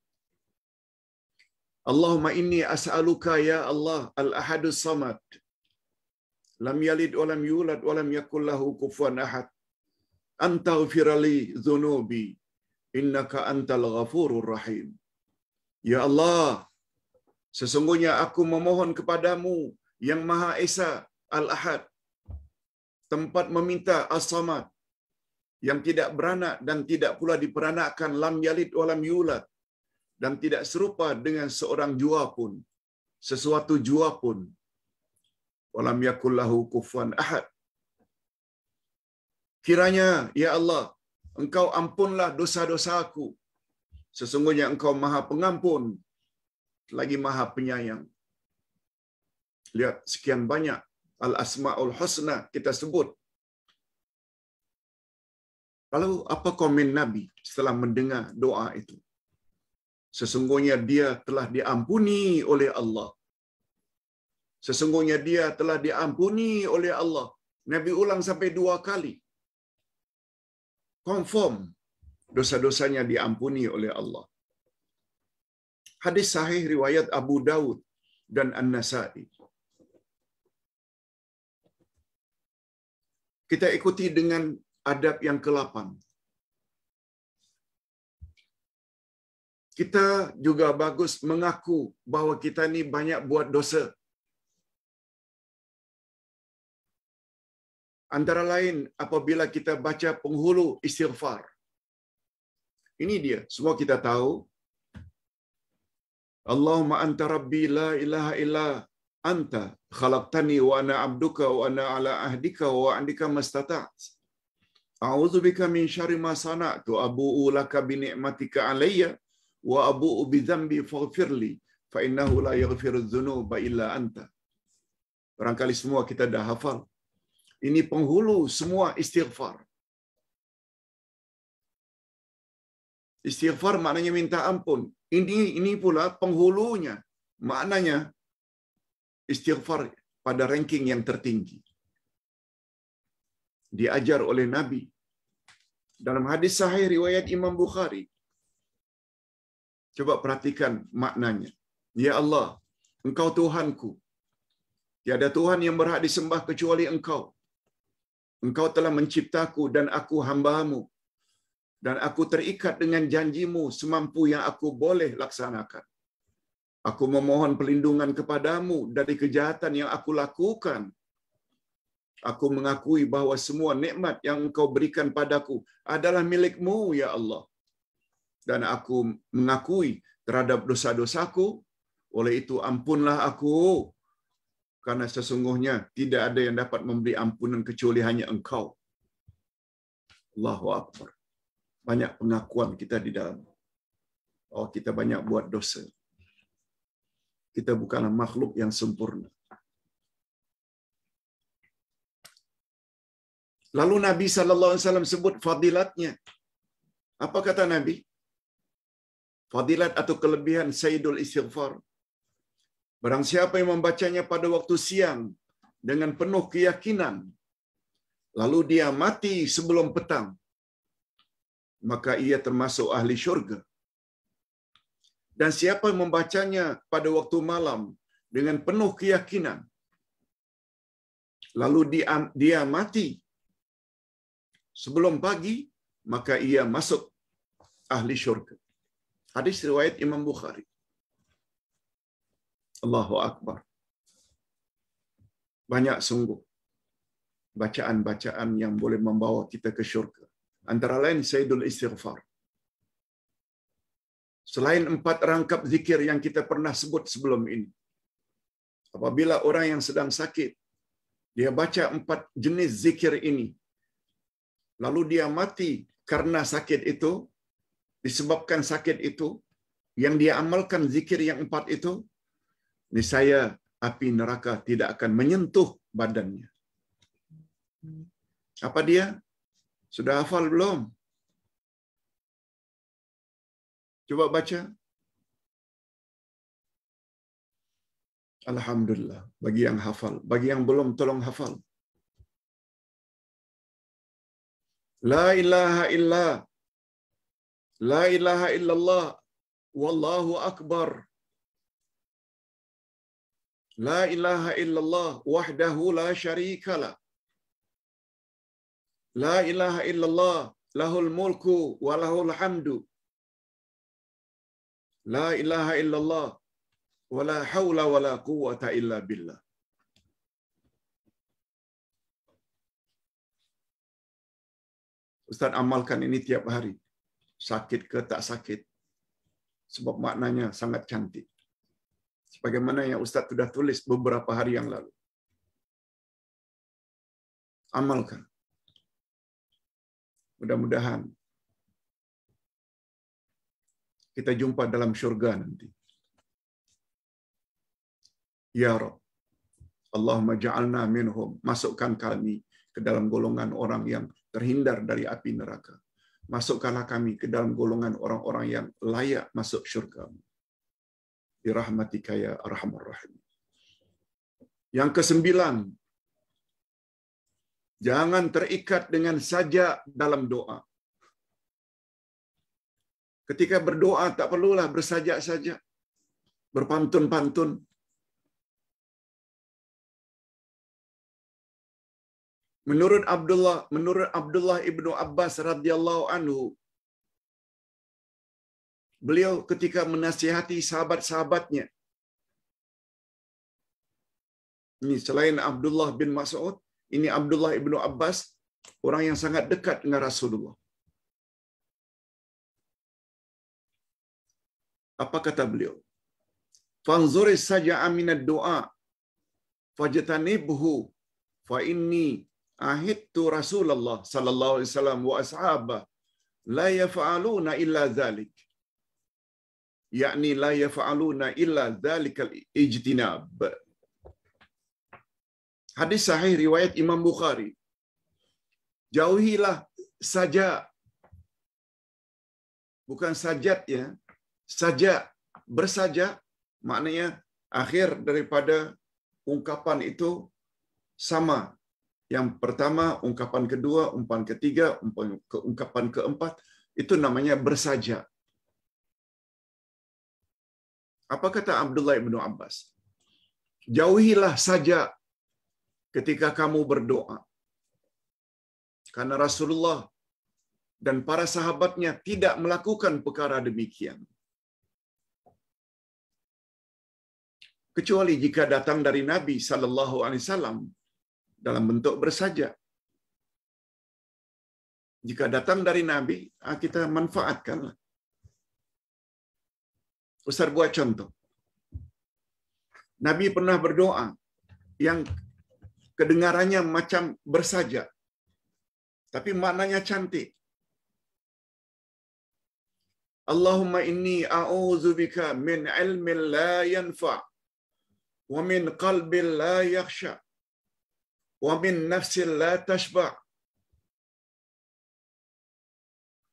Allahumma inni as'aluka ya Allah al-ahadus samad lam yalid wa lam yulad wa lam yakul lahu kufuwan ahad ufirali dzunubi innaka antal ghafurur rahim ya allah sesungguhnya aku memohon kepadamu yang maha esa al ahad tempat meminta as-samad yang tidak beranak dan tidak pula diperanakkan lam yalid wa lam yulad dan tidak serupa dengan seorang jua pun sesuatu jua pun walam yakullahu kufuwan ahad. Kiranya, Ya Allah, Engkau ampunlah dosa-dosa aku. Sesungguhnya Engkau maha pengampun, lagi maha penyayang. Lihat sekian banyak Al-Asma'ul Husna kita sebut. Lalu apa komen Nabi setelah mendengar doa itu? Sesungguhnya dia telah diampuni oleh Allah. Sesungguhnya dia telah diampuni oleh Allah. Nabi ulang sampai dua kali. Confirm dosa-dosanya diampuni oleh Allah. Hadis sahih riwayat Abu Daud dan An-Nasai. Kita ikuti dengan adab yang ke-8. Kita juga bagus mengaku bahwa kita ini banyak buat dosa antara lain apabila kita baca penghulu istighfar. Ini dia, semua kita tahu. Allahumma anta rabbi la ilaha illa anta khalaqtani wa ana abduka wa ana ala ahdika wa andika mastata'at. A'udzu bika min syarri ma sana'tu abu'u laka bi ni'matika wa abu'u bi dhanbi faghfirli fa innahu la yaghfiru dhunuba illa anta. Barangkali semua kita dah hafal Ini penghulu semua istighfar. Istighfar maknanya minta ampun. Ini ini pula penghulunya. Maknanya istighfar pada ranking yang tertinggi. Diajar oleh Nabi dalam hadis sahih riwayat Imam Bukhari. Coba perhatikan maknanya. Ya Allah, Engkau Tuhanku. Tiada Tuhan yang berhak disembah kecuali Engkau. Engkau telah menciptaku dan aku hambamu. Dan aku terikat dengan janjimu semampu yang aku boleh laksanakan. Aku memohon pelindungan kepadamu dari kejahatan yang aku lakukan. Aku mengakui bahwa semua nikmat yang engkau berikan padaku adalah milikmu, ya Allah. Dan aku mengakui terhadap dosa-dosaku, oleh itu ampunlah aku karena sesungguhnya tidak ada yang dapat memberi ampunan kecuali hanya engkau. Allahu Akbar. Banyak pengakuan kita di dalam. Oh, kita banyak buat dosa. Kita bukanlah makhluk yang sempurna. Lalu Nabi saw sebut fadilatnya. Apa kata Nabi? Fadilat atau kelebihan Sayyidul Istighfar Barang siapa yang membacanya pada waktu siang dengan penuh keyakinan, lalu dia mati sebelum petang, maka ia termasuk ahli syurga. Dan siapa yang membacanya pada waktu malam dengan penuh keyakinan, lalu dia, dia mati sebelum pagi, maka ia masuk ahli syurga. Hadis riwayat Imam Bukhari. Allahu Akbar. Banyak sungguh bacaan-bacaan yang boleh membawa kita ke syurga. Antara lain Sayyidul Istighfar. Selain empat rangkap zikir yang kita pernah sebut sebelum ini. Apabila orang yang sedang sakit, dia baca empat jenis zikir ini. Lalu dia mati karena sakit itu, disebabkan sakit itu, yang dia amalkan zikir yang empat itu, niscaya api neraka tidak akan menyentuh badannya. Apa dia? Sudah hafal belum? Coba baca. Alhamdulillah bagi yang hafal, bagi yang belum tolong hafal. La ilaha illa La ilaha illallah wallahu akbar. La ilaha illallah wahdahu la syarikalah. La ilaha illallah lahul mulku wa lahul hamdu. La ilaha illallah wa la hawla wa la quwata illa billah. Ustaz amalkan ini tiap hari. Sakit ke tak sakit. Sebab maknanya sangat cantik sebagaimana yang Ustadz sudah tulis beberapa hari yang lalu. Amalkan. Mudah-mudahan kita jumpa dalam syurga nanti. Ya Rob, Allahumma ja'alna minhum. Masukkan kami ke dalam golongan orang yang terhindar dari api neraka. Masukkanlah kami ke dalam golongan orang-orang yang layak masuk syurga birahmatika ya arhamar rahim. Yang kesembilan, jangan terikat dengan saja dalam doa. Ketika berdoa tak perlulah bersajak saja berpantun-pantun. Menurut Abdullah, menurut Abdullah ibnu Abbas radhiyallahu anhu, beliau ketika menasihati sahabat-sahabatnya. Ini selain Abdullah bin Mas'ud, ini Abdullah bin Abbas, orang yang sangat dekat dengan Rasulullah. Apa kata beliau? Fanzuri saja aminat doa. Fajatanibhu. Fa inni ahidtu Rasulullah sallallahu alaihi wasallam wa ashabah la yaf'aluna illa zalik. yakni la yafa'aluna illa dzalikal ijtinab. Hadis sahih riwayat Imam Bukhari. Jauhilah saja bukan sajat ya, saja bersaja maknanya akhir daripada ungkapan itu sama. Yang pertama, ungkapan kedua, umpan ketiga, ungkapan keempat, itu namanya bersajak. Apa kata Abdullah bin Abbas? Jauhilah saja ketika kamu berdoa. Karena Rasulullah dan para sahabatnya tidak melakukan perkara demikian. Kecuali jika datang dari Nabi sallallahu alaihi wasallam dalam bentuk bersaja. Jika datang dari Nabi, ah, kita manfaatkanlah. Ustaz buat contoh. Nabi pernah berdoa yang kedengarannya macam bersajak. Tapi maknanya cantik. Allahumma inni a'udzubika min ilmin la yanfa wa min qalbin la yakhsha wa min nafsin la tashba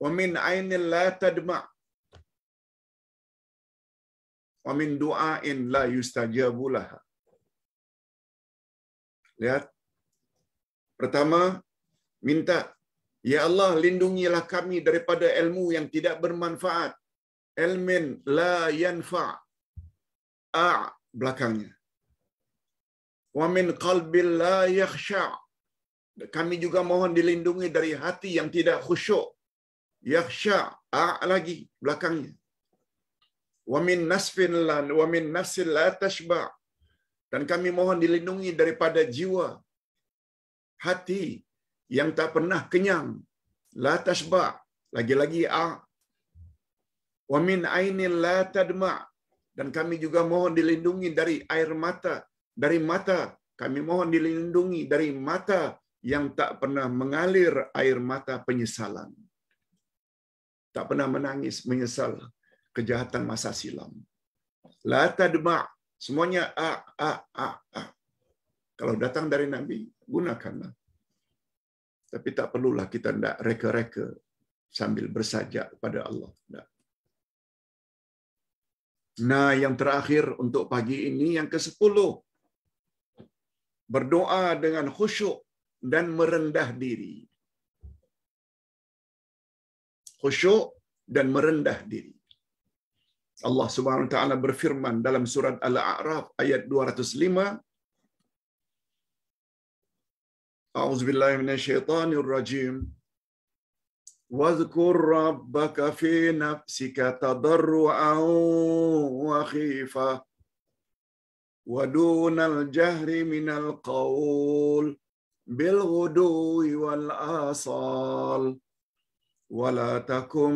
wa min ainin la tadma' wa min du'ain la yustajabu laha. Lihat. Pertama, minta, Ya Allah, lindungilah kami daripada ilmu yang tidak bermanfaat. Ilmin la yanfa. A belakangnya. Wa min qalbil la yakhsha. Kami juga mohon dilindungi dari hati yang tidak khusyuk. Yakhsha. A lagi belakangnya Wamin nasfin lan wamin nafsin la tashba. Dan kami mohon dilindungi daripada jiwa hati yang tak pernah kenyang. La tashba. Lagi-lagi a. Wamin ainin la tadma. Dan kami juga mohon dilindungi dari air mata, dari mata. Kami mohon dilindungi dari mata yang tak pernah mengalir air mata penyesalan. Tak pernah menangis menyesal kejahatan masa silam. La tadma' semuanya a a a a. Kalau datang dari Nabi, gunakanlah. Tapi tak perlulah kita tidak reka-reka sambil bersajak kepada Allah. Nah, yang terakhir untuk pagi ini, yang ke-10. Berdoa dengan khusyuk dan merendah diri. Khusyuk dan merendah diri. Allah Subhanahu wa taala berfirman dalam surat Al-A'raf ayat 205 A'udzu billahi A'udzubillahi minasyaitonirrajim واذكر ربك في نفسك تضرعا وخيفة ودون الجهر من القول بالغدو والآصال ولا تكن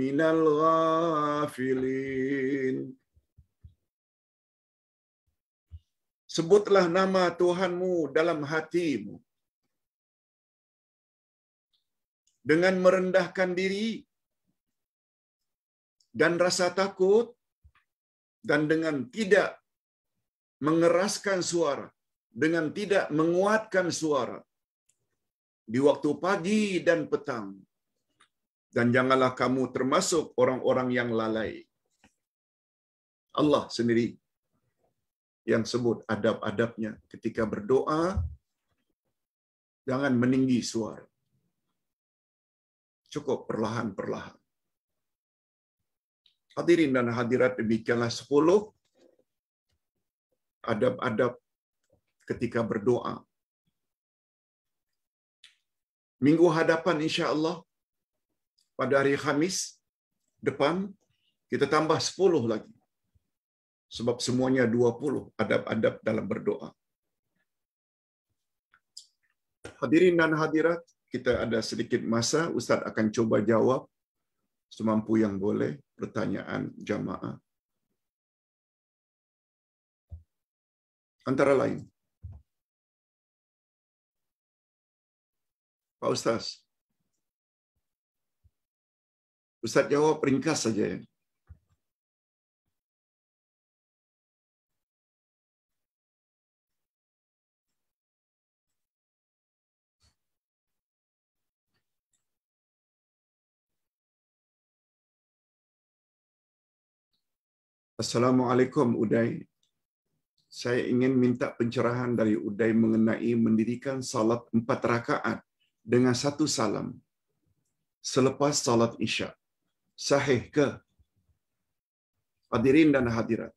من الغافلين Sebutlah nama Tuhanmu dalam hatimu. Dengan merendahkan diri dan rasa takut dan dengan tidak mengeraskan suara, dengan tidak menguatkan suara di waktu pagi dan petang dan janganlah kamu termasuk orang-orang yang lalai. Allah sendiri yang sebut adab-adabnya ketika berdoa jangan meninggi suara. Cukup perlahan-perlahan. Hadirin dan hadirat demikianlah sepuluh adab-adab ketika berdoa. Minggu hadapan insya Allah pada hari Kamis depan kita tambah 10 lagi. Sebab semuanya 20 adab-adab dalam berdoa. Hadirin dan hadirat, kita ada sedikit masa, Ustaz akan coba jawab semampu yang boleh pertanyaan jamaah. Antara lain, Pak Ustaz, Ustaz jawab ringkas saja ya. Assalamualaikum Uday. Saya ingin minta pencerahan dari Uday mengenai mendirikan salat empat rakaat dengan satu salam selepas salat Isya sahih ke hadirin dan hadirat.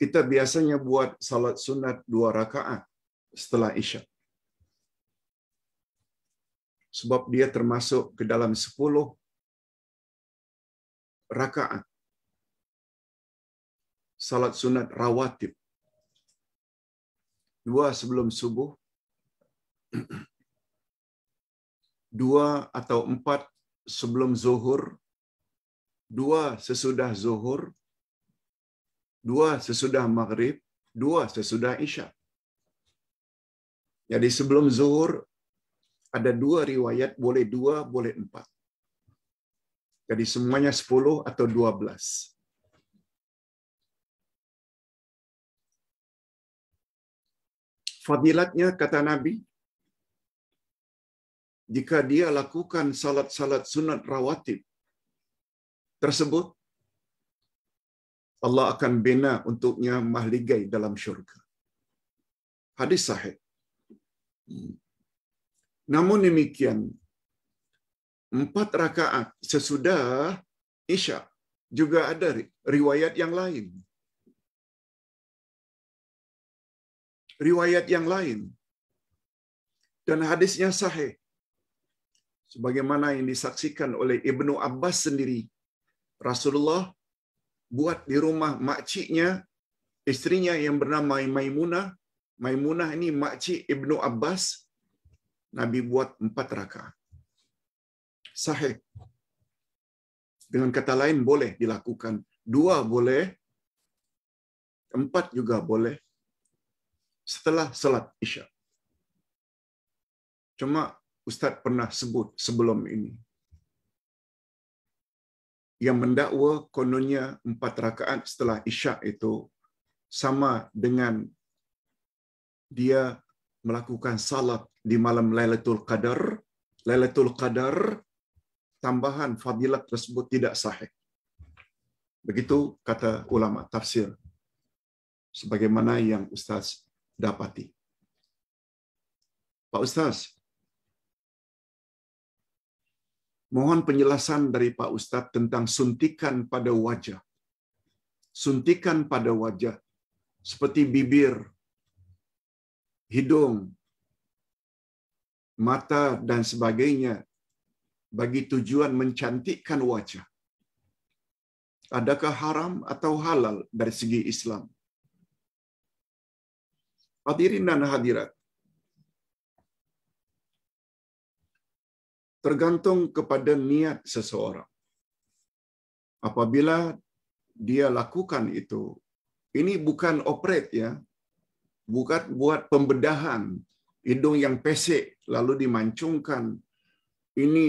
Kita biasanya buat salat sunat dua rakaat setelah isya. Sebab dia termasuk ke dalam sepuluh rakaat. Salat sunat rawatib. Dua sebelum subuh, dua atau empat sebelum zuhur, dua sesudah zuhur, dua sesudah maghrib, dua sesudah isya. Jadi sebelum zuhur ada dua riwayat, boleh dua, boleh empat. Jadi semuanya sepuluh atau dua belas. Fadilatnya kata Nabi, jika dia lakukan salat-salat sunat rawatib tersebut, Allah akan bina untuknya mahligai dalam syurga. Hadis sahih. Hmm. Namun demikian, empat rakaat sesudah Isya juga ada riwayat yang lain. Riwayat yang lain. Dan hadisnya sahih sebagaimana yang disaksikan oleh Ibnu Abbas sendiri. Rasulullah buat di rumah makciknya, istrinya yang bernama Maimunah. Maimunah ini makcik Ibnu Abbas. Nabi buat empat raka. Sahih. Dengan kata lain boleh dilakukan. Dua boleh, empat juga boleh. Setelah salat isya. Cuma Ustaz pernah sebut sebelum ini. Yang mendakwa kononnya empat rakaat setelah isyak itu sama dengan dia melakukan salat di malam Lailatul Qadar. Lailatul Qadar tambahan fadilat tersebut tidak sahih. Begitu kata ulama tafsir. Sebagaimana yang Ustaz dapati. Pak Ustaz, Mohon penjelasan dari Pak Ustadz tentang suntikan pada wajah. Suntikan pada wajah seperti bibir, hidung, mata, dan sebagainya bagi tujuan mencantikkan wajah. Adakah haram atau halal dari segi Islam? Hadirin dan hadirat, tergantung kepada niat seseorang. Apabila dia lakukan itu, ini bukan operet ya, bukan buat pembedahan hidung yang pesek lalu dimancungkan, ini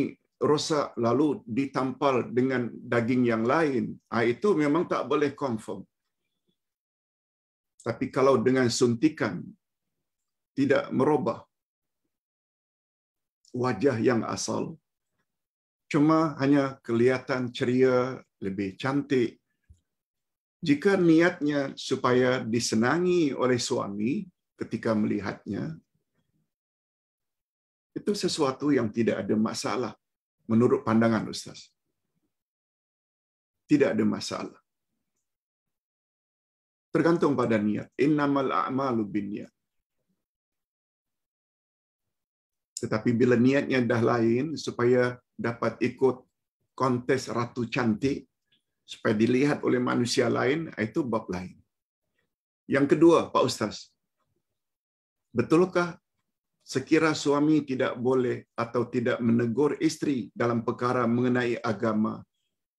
rosak lalu ditampal dengan daging yang lain. nah, itu memang tak boleh confirm. Tapi kalau dengan suntikan tidak merubah wajah yang asal. Cuma hanya kelihatan ceria, lebih cantik. Jika niatnya supaya disenangi oleh suami ketika melihatnya, itu sesuatu yang tidak ada masalah menurut pandangan Ustaz. Tidak ada masalah. Tergantung pada niat. Innamal a'malu bin niat. Tetapi bila niatnya dah lain, supaya dapat ikut kontes ratu cantik, supaya dilihat oleh manusia lain, ah, itu bab lain. Yang kedua, Pak Ustaz, betulkah sekira suami tidak boleh atau tidak menegur istri dalam perkara mengenai agama,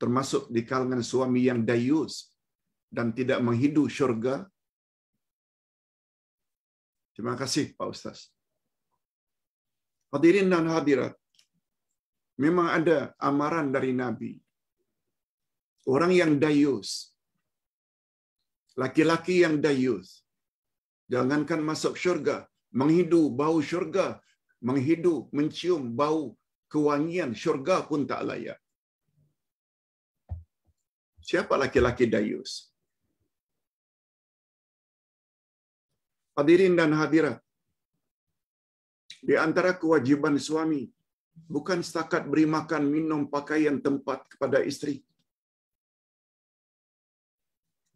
termasuk di kalangan suami yang dayus dan tidak menghidu syurga? Terima kasih Pak Ustaz. Hadirin dan hadirat, memang ada amaran dari Nabi. Orang yang dayus, laki-laki yang dayus, jangankan masuk syurga, menghidu bau syurga, menghidu, mencium bau kewangian syurga pun tak layak. Siapa laki-laki dayus? Hadirin dan hadirat, Di antara kewajiban suami bukan setakat beri makan, minum, pakaian, tempat kepada istri.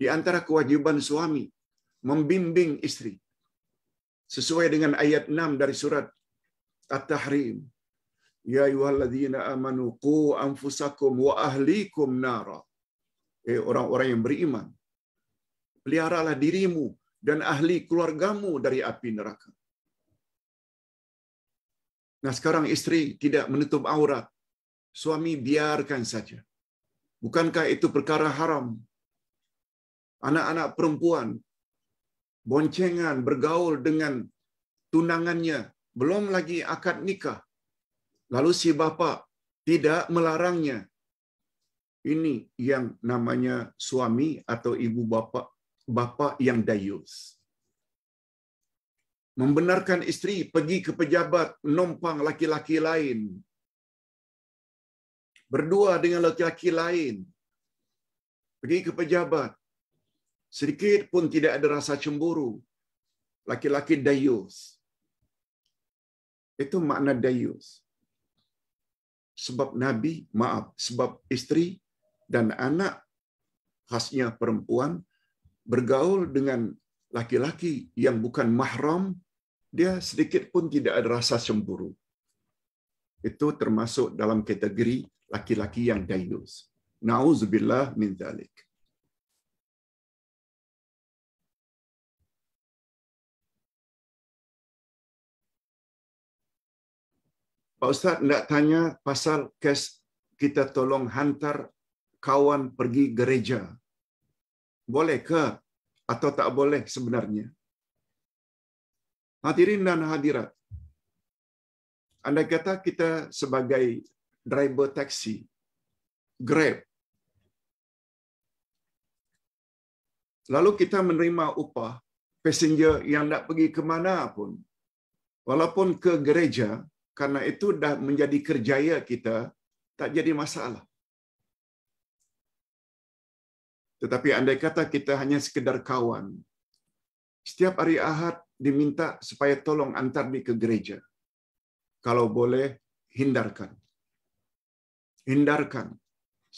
Di antara kewajiban suami membimbing istri sesuai dengan ayat 6 dari surat At-Tahrim. Ya ayuhalladzina amanu ku anfusakum wa ahlikum nara. Eh orang-orang yang beriman, peliharalah dirimu dan ahli keluargamu dari api neraka. Nah sekarang istri tidak menutup aurat. Suami biarkan saja. Bukankah itu perkara haram? Anak-anak perempuan boncengan bergaul dengan tunangannya, belum lagi akad nikah. Lalu si bapak tidak melarangnya. Ini yang namanya suami atau ibu bapak, bapak yang dayus membenarkan istri pergi ke pejabat menumpang laki-laki lain, berdua dengan laki-laki lain, pergi ke pejabat, sedikit pun tidak ada rasa cemburu. Laki-laki dayus. Itu makna dayus. Sebab Nabi, maaf, sebab istri dan anak khasnya perempuan bergaul dengan laki-laki yang bukan mahram dia sedikit pun tidak ada rasa cemburu. Itu termasuk dalam kategori laki-laki yang dayus. Nauzubillah min Pak Ustadz tidak tanya pasal kes kita tolong hantar kawan pergi gereja. Boleh ke atau tak boleh sebenarnya? Hadirin dan hadirat, anda kata kita sebagai driver taksi, Grab, lalu kita menerima upah passenger yang nak pergi ke mana pun, walaupun ke gereja, karena itu dah menjadi kerjaya kita, tak jadi masalah. Tetapi andai kata kita hanya sekedar kawan, setiap hari Ahad diminta supaya tolong antar di ke gereja. Kalau boleh, hindarkan. Hindarkan.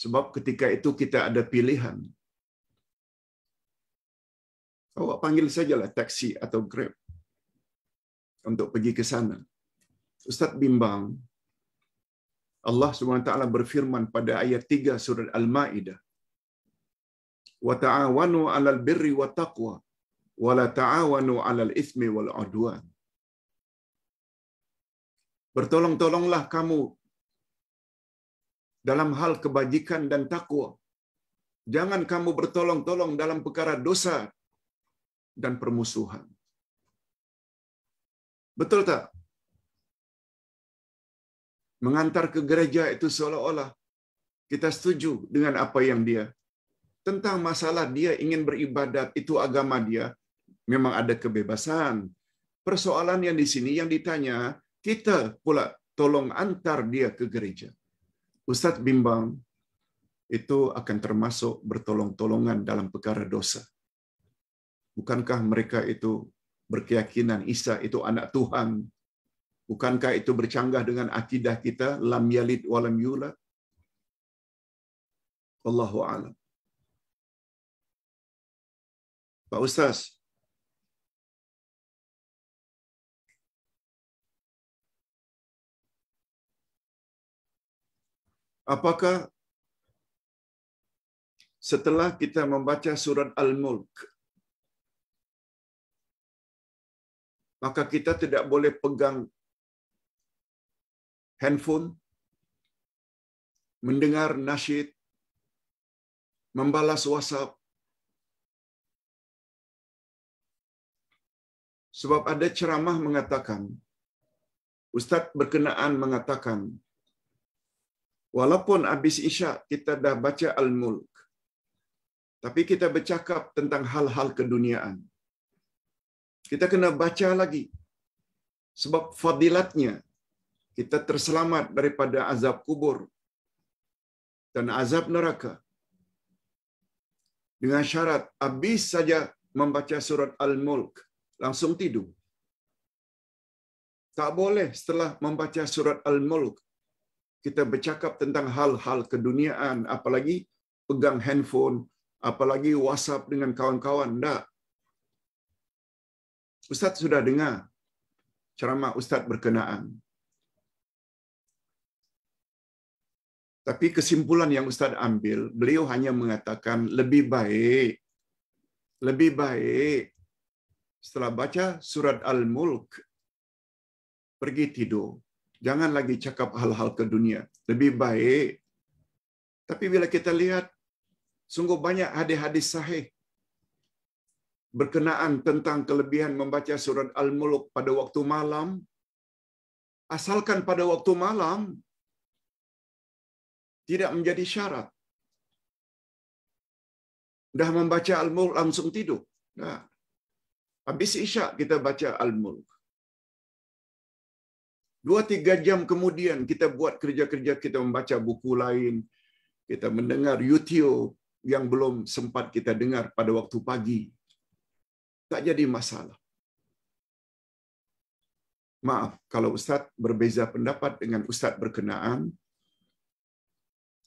Sebab ketika itu kita ada pilihan. Awak panggil sajalah taksi atau grab untuk pergi ke sana. Ustaz bimbang, Allah SWT berfirman pada ayat 3 surat Al-Ma'idah. وَتَعَوَنُوا عَلَى 'alal birri wala ta'awanu 'alal itsmi wal 'udwan. Bertolong-tolonglah kamu dalam hal kebajikan dan takwa. Jangan kamu bertolong-tolong dalam perkara dosa dan permusuhan. Betul tak? Mengantar ke gereja itu seolah-olah kita setuju dengan apa yang dia tentang masalah dia ingin beribadat, itu agama dia, memang ada kebebasan. Persoalan yang di sini yang ditanya, kita pula tolong antar dia ke gereja. Ustadz bimbang itu akan termasuk bertolong-tolongan dalam perkara dosa. Bukankah mereka itu berkeyakinan Isa itu anak Tuhan? Bukankah itu bercanggah dengan akidah kita lam yalid walam yulad? Allahu a'lam. Pak Ustaz, Apakah setelah kita membaca surat Al-Mulk, maka kita tidak boleh pegang handphone, mendengar nasyid, membalas WhatsApp. Sebab ada ceramah mengatakan, Ustadz berkenaan mengatakan, Walaupun habis Isya kita dah baca Al-Mulk. Tapi kita bercakap tentang hal-hal keduniaan. Kita kena baca lagi. Sebab fadilatnya kita terselamat daripada azab kubur dan azab neraka. Dengan syarat habis saja membaca surat Al-Mulk langsung tidur. Tak boleh setelah membaca surat Al-Mulk kita bercakap tentang hal-hal keduniaan, apalagi pegang handphone, apalagi WhatsApp dengan kawan-kawan. Tidak. Ustaz sudah dengar ceramah Ustaz berkenaan. Tapi kesimpulan yang Ustaz ambil, beliau hanya mengatakan lebih baik, lebih baik setelah baca surat Al-Mulk, pergi tidur. Jangan lagi cakap hal-hal ke dunia. Lebih baik. Tapi bila kita lihat, sungguh banyak hadis-hadis sahih berkenaan tentang kelebihan membaca surat Al-Muluk pada waktu malam. Asalkan pada waktu malam, tidak menjadi syarat. Dah membaca al muluk langsung tidur. Nah, habis Isya kita baca al muluk Dua, tiga jam kemudian kita buat kerja-kerja, kita membaca buku lain, kita mendengar YouTube yang belum sempat kita dengar pada waktu pagi. Tak jadi masalah. Maaf, kalau Ustaz berbeza pendapat dengan Ustaz berkenaan,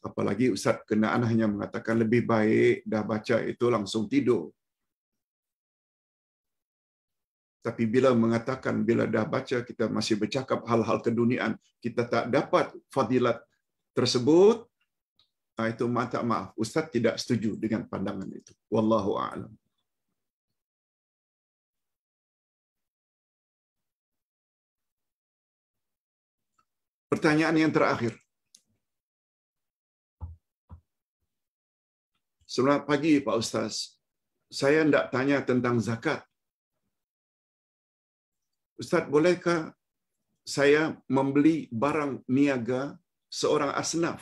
apalagi Ustaz berkenaan hanya mengatakan lebih baik dah baca itu langsung tidur. Tapi bila mengatakan, bila dah baca, kita masih bercakap hal-hal keduniaan, kita tak dapat fadilat tersebut, ah, itu mata maaf. Ustaz tidak setuju dengan pandangan itu. Wallahu a'lam. Pertanyaan yang terakhir. Selamat pagi Pak Ustaz. Saya tidak tanya tentang zakat. Ustaz, bolehkah saya membeli barang niaga seorang asnaf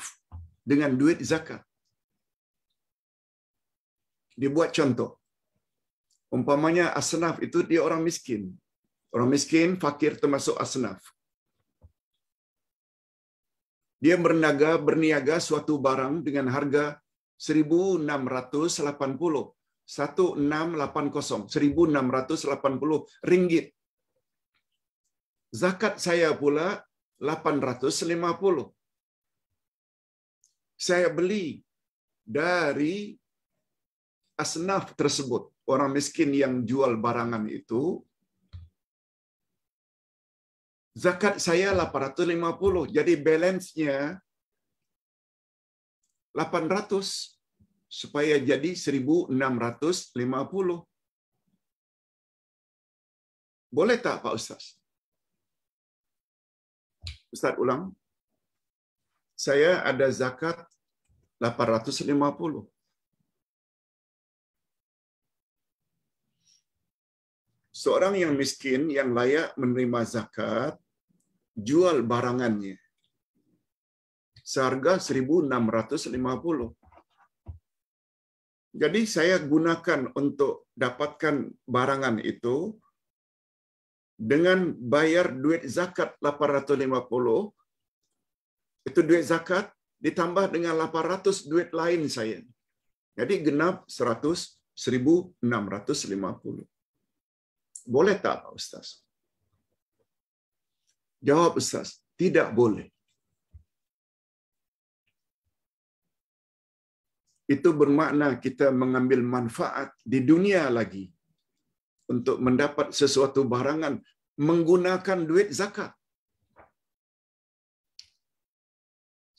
dengan duit zakat? Dibuat contoh. Umpamanya asnaf itu dia orang miskin. Orang miskin, fakir termasuk asnaf. Dia bernaga, berniaga suatu barang dengan harga 1680 1680 1680 ringgit Zakat saya pula 850. Saya beli dari asnaf tersebut, orang miskin yang jual barangan itu. Zakat saya 850. Jadi balance-nya 800 supaya jadi 1650. Boleh tak Pak Ustaz? Ustaz ulang. Saya ada zakat 850. Seorang yang miskin yang layak menerima zakat jual barangannya seharga 1650. Jadi saya gunakan untuk dapatkan barangan itu dengan bayar duit zakat 850 itu duit zakat ditambah dengan 800 duit lain saya. Jadi genap 100 1650. Boleh tak Pak Ustaz? Jawab Ustaz, tidak boleh. Itu bermakna kita mengambil manfaat di dunia lagi untuk mendapat sesuatu barangan menggunakan duit zakat.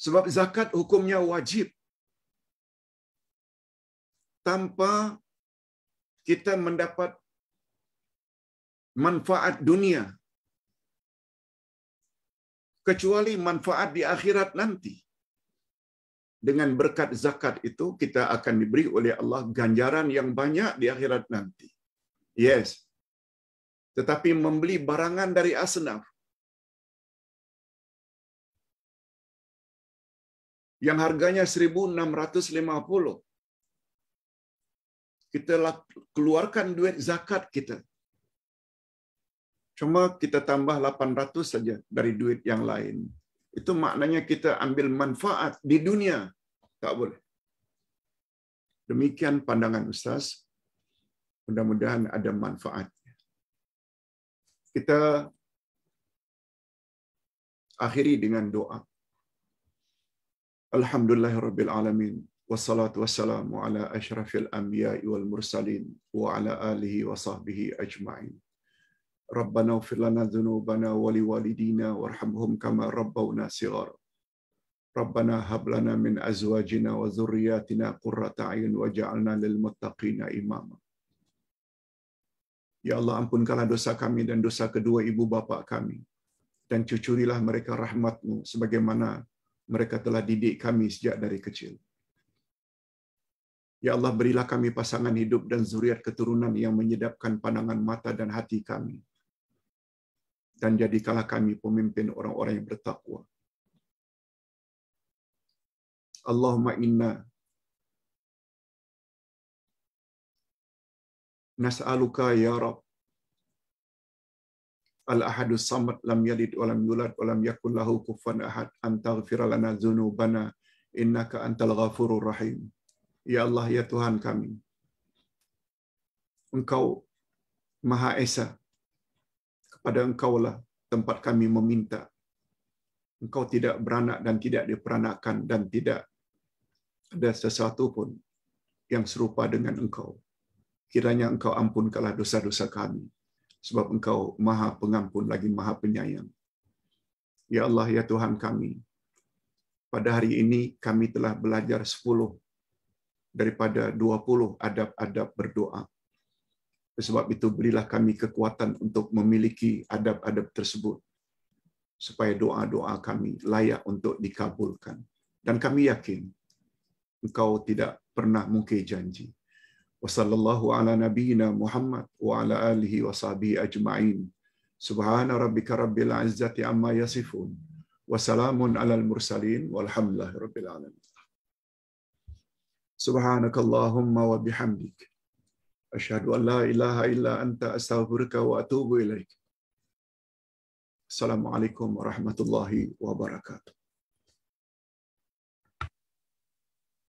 Sebab zakat hukumnya wajib. Tanpa kita mendapat manfaat dunia kecuali manfaat di akhirat nanti. Dengan berkat zakat itu kita akan diberi oleh Allah ganjaran yang banyak di akhirat nanti. Yes. Tetapi membeli barangan dari asnaf yang harganya 1650 kita keluarkan duit zakat kita cuma kita tambah 800 saja dari duit yang lain itu maknanya kita ambil manfaat di dunia tak boleh demikian pandangan ustaz Mudah-mudahan ada manfaatnya. Kita akhiri dengan doa. Alhamdulillahirabbil wassalatu wassalamu ala ashrafil anbiya'i wal mursalin wa ala alihi wa sahbihi ajma'in. Rabbana ighfir lana dhunubana wa liwalidina warhamhum kama rabbawna sighara. Rabbana hablana min azwajina wa dhurriyyatina qurrata a'yun waj'alna lil muttaqina imama. Ya Allah ampunkanlah dosa kami dan dosa kedua ibu bapa kami. Dan cucurilah mereka rahmatmu sebagaimana mereka telah didik kami sejak dari kecil. Ya Allah berilah kami pasangan hidup dan zuriat keturunan yang menyedapkan pandangan mata dan hati kami. Dan jadikanlah kami pemimpin orang-orang yang bertakwa. Allahumma inna Nas'aluka ya Rab. Al-Ahadu Samad lam yalid wa lam yulad wa lam yakul lahu kufuwan ahad an taghfira lana dzunubana innaka antal ghafurur rahim. Ya Allah ya Tuhan kami. Engkau Maha Esa. Kepada Engkaulah tempat kami meminta. Engkau tidak beranak dan tidak diperanakan dan tidak ada sesuatu pun yang serupa dengan Engkau kiranya engkau ampunkanlah dosa-dosa kami. Sebab engkau maha pengampun lagi maha penyayang. Ya Allah, ya Tuhan kami, pada hari ini kami telah belajar 10 daripada 20 adab-adab berdoa. Sebab itu berilah kami kekuatan untuk memiliki adab-adab tersebut. Supaya doa-doa kami layak untuk dikabulkan. Dan kami yakin, Engkau tidak pernah mungkin janji وصلى الله على نبينا محمد وعلى آله وصحبه أجمعين سبحان ربك رب العزة عما يصفون وسلام على المرسلين والحمد لله رب العالمين سبحانك اللهم وبحمدك أشهد أن لا إله إلا أنت أستغفرك وأتوب إليك السلام عليكم ورحمة الله وبركاته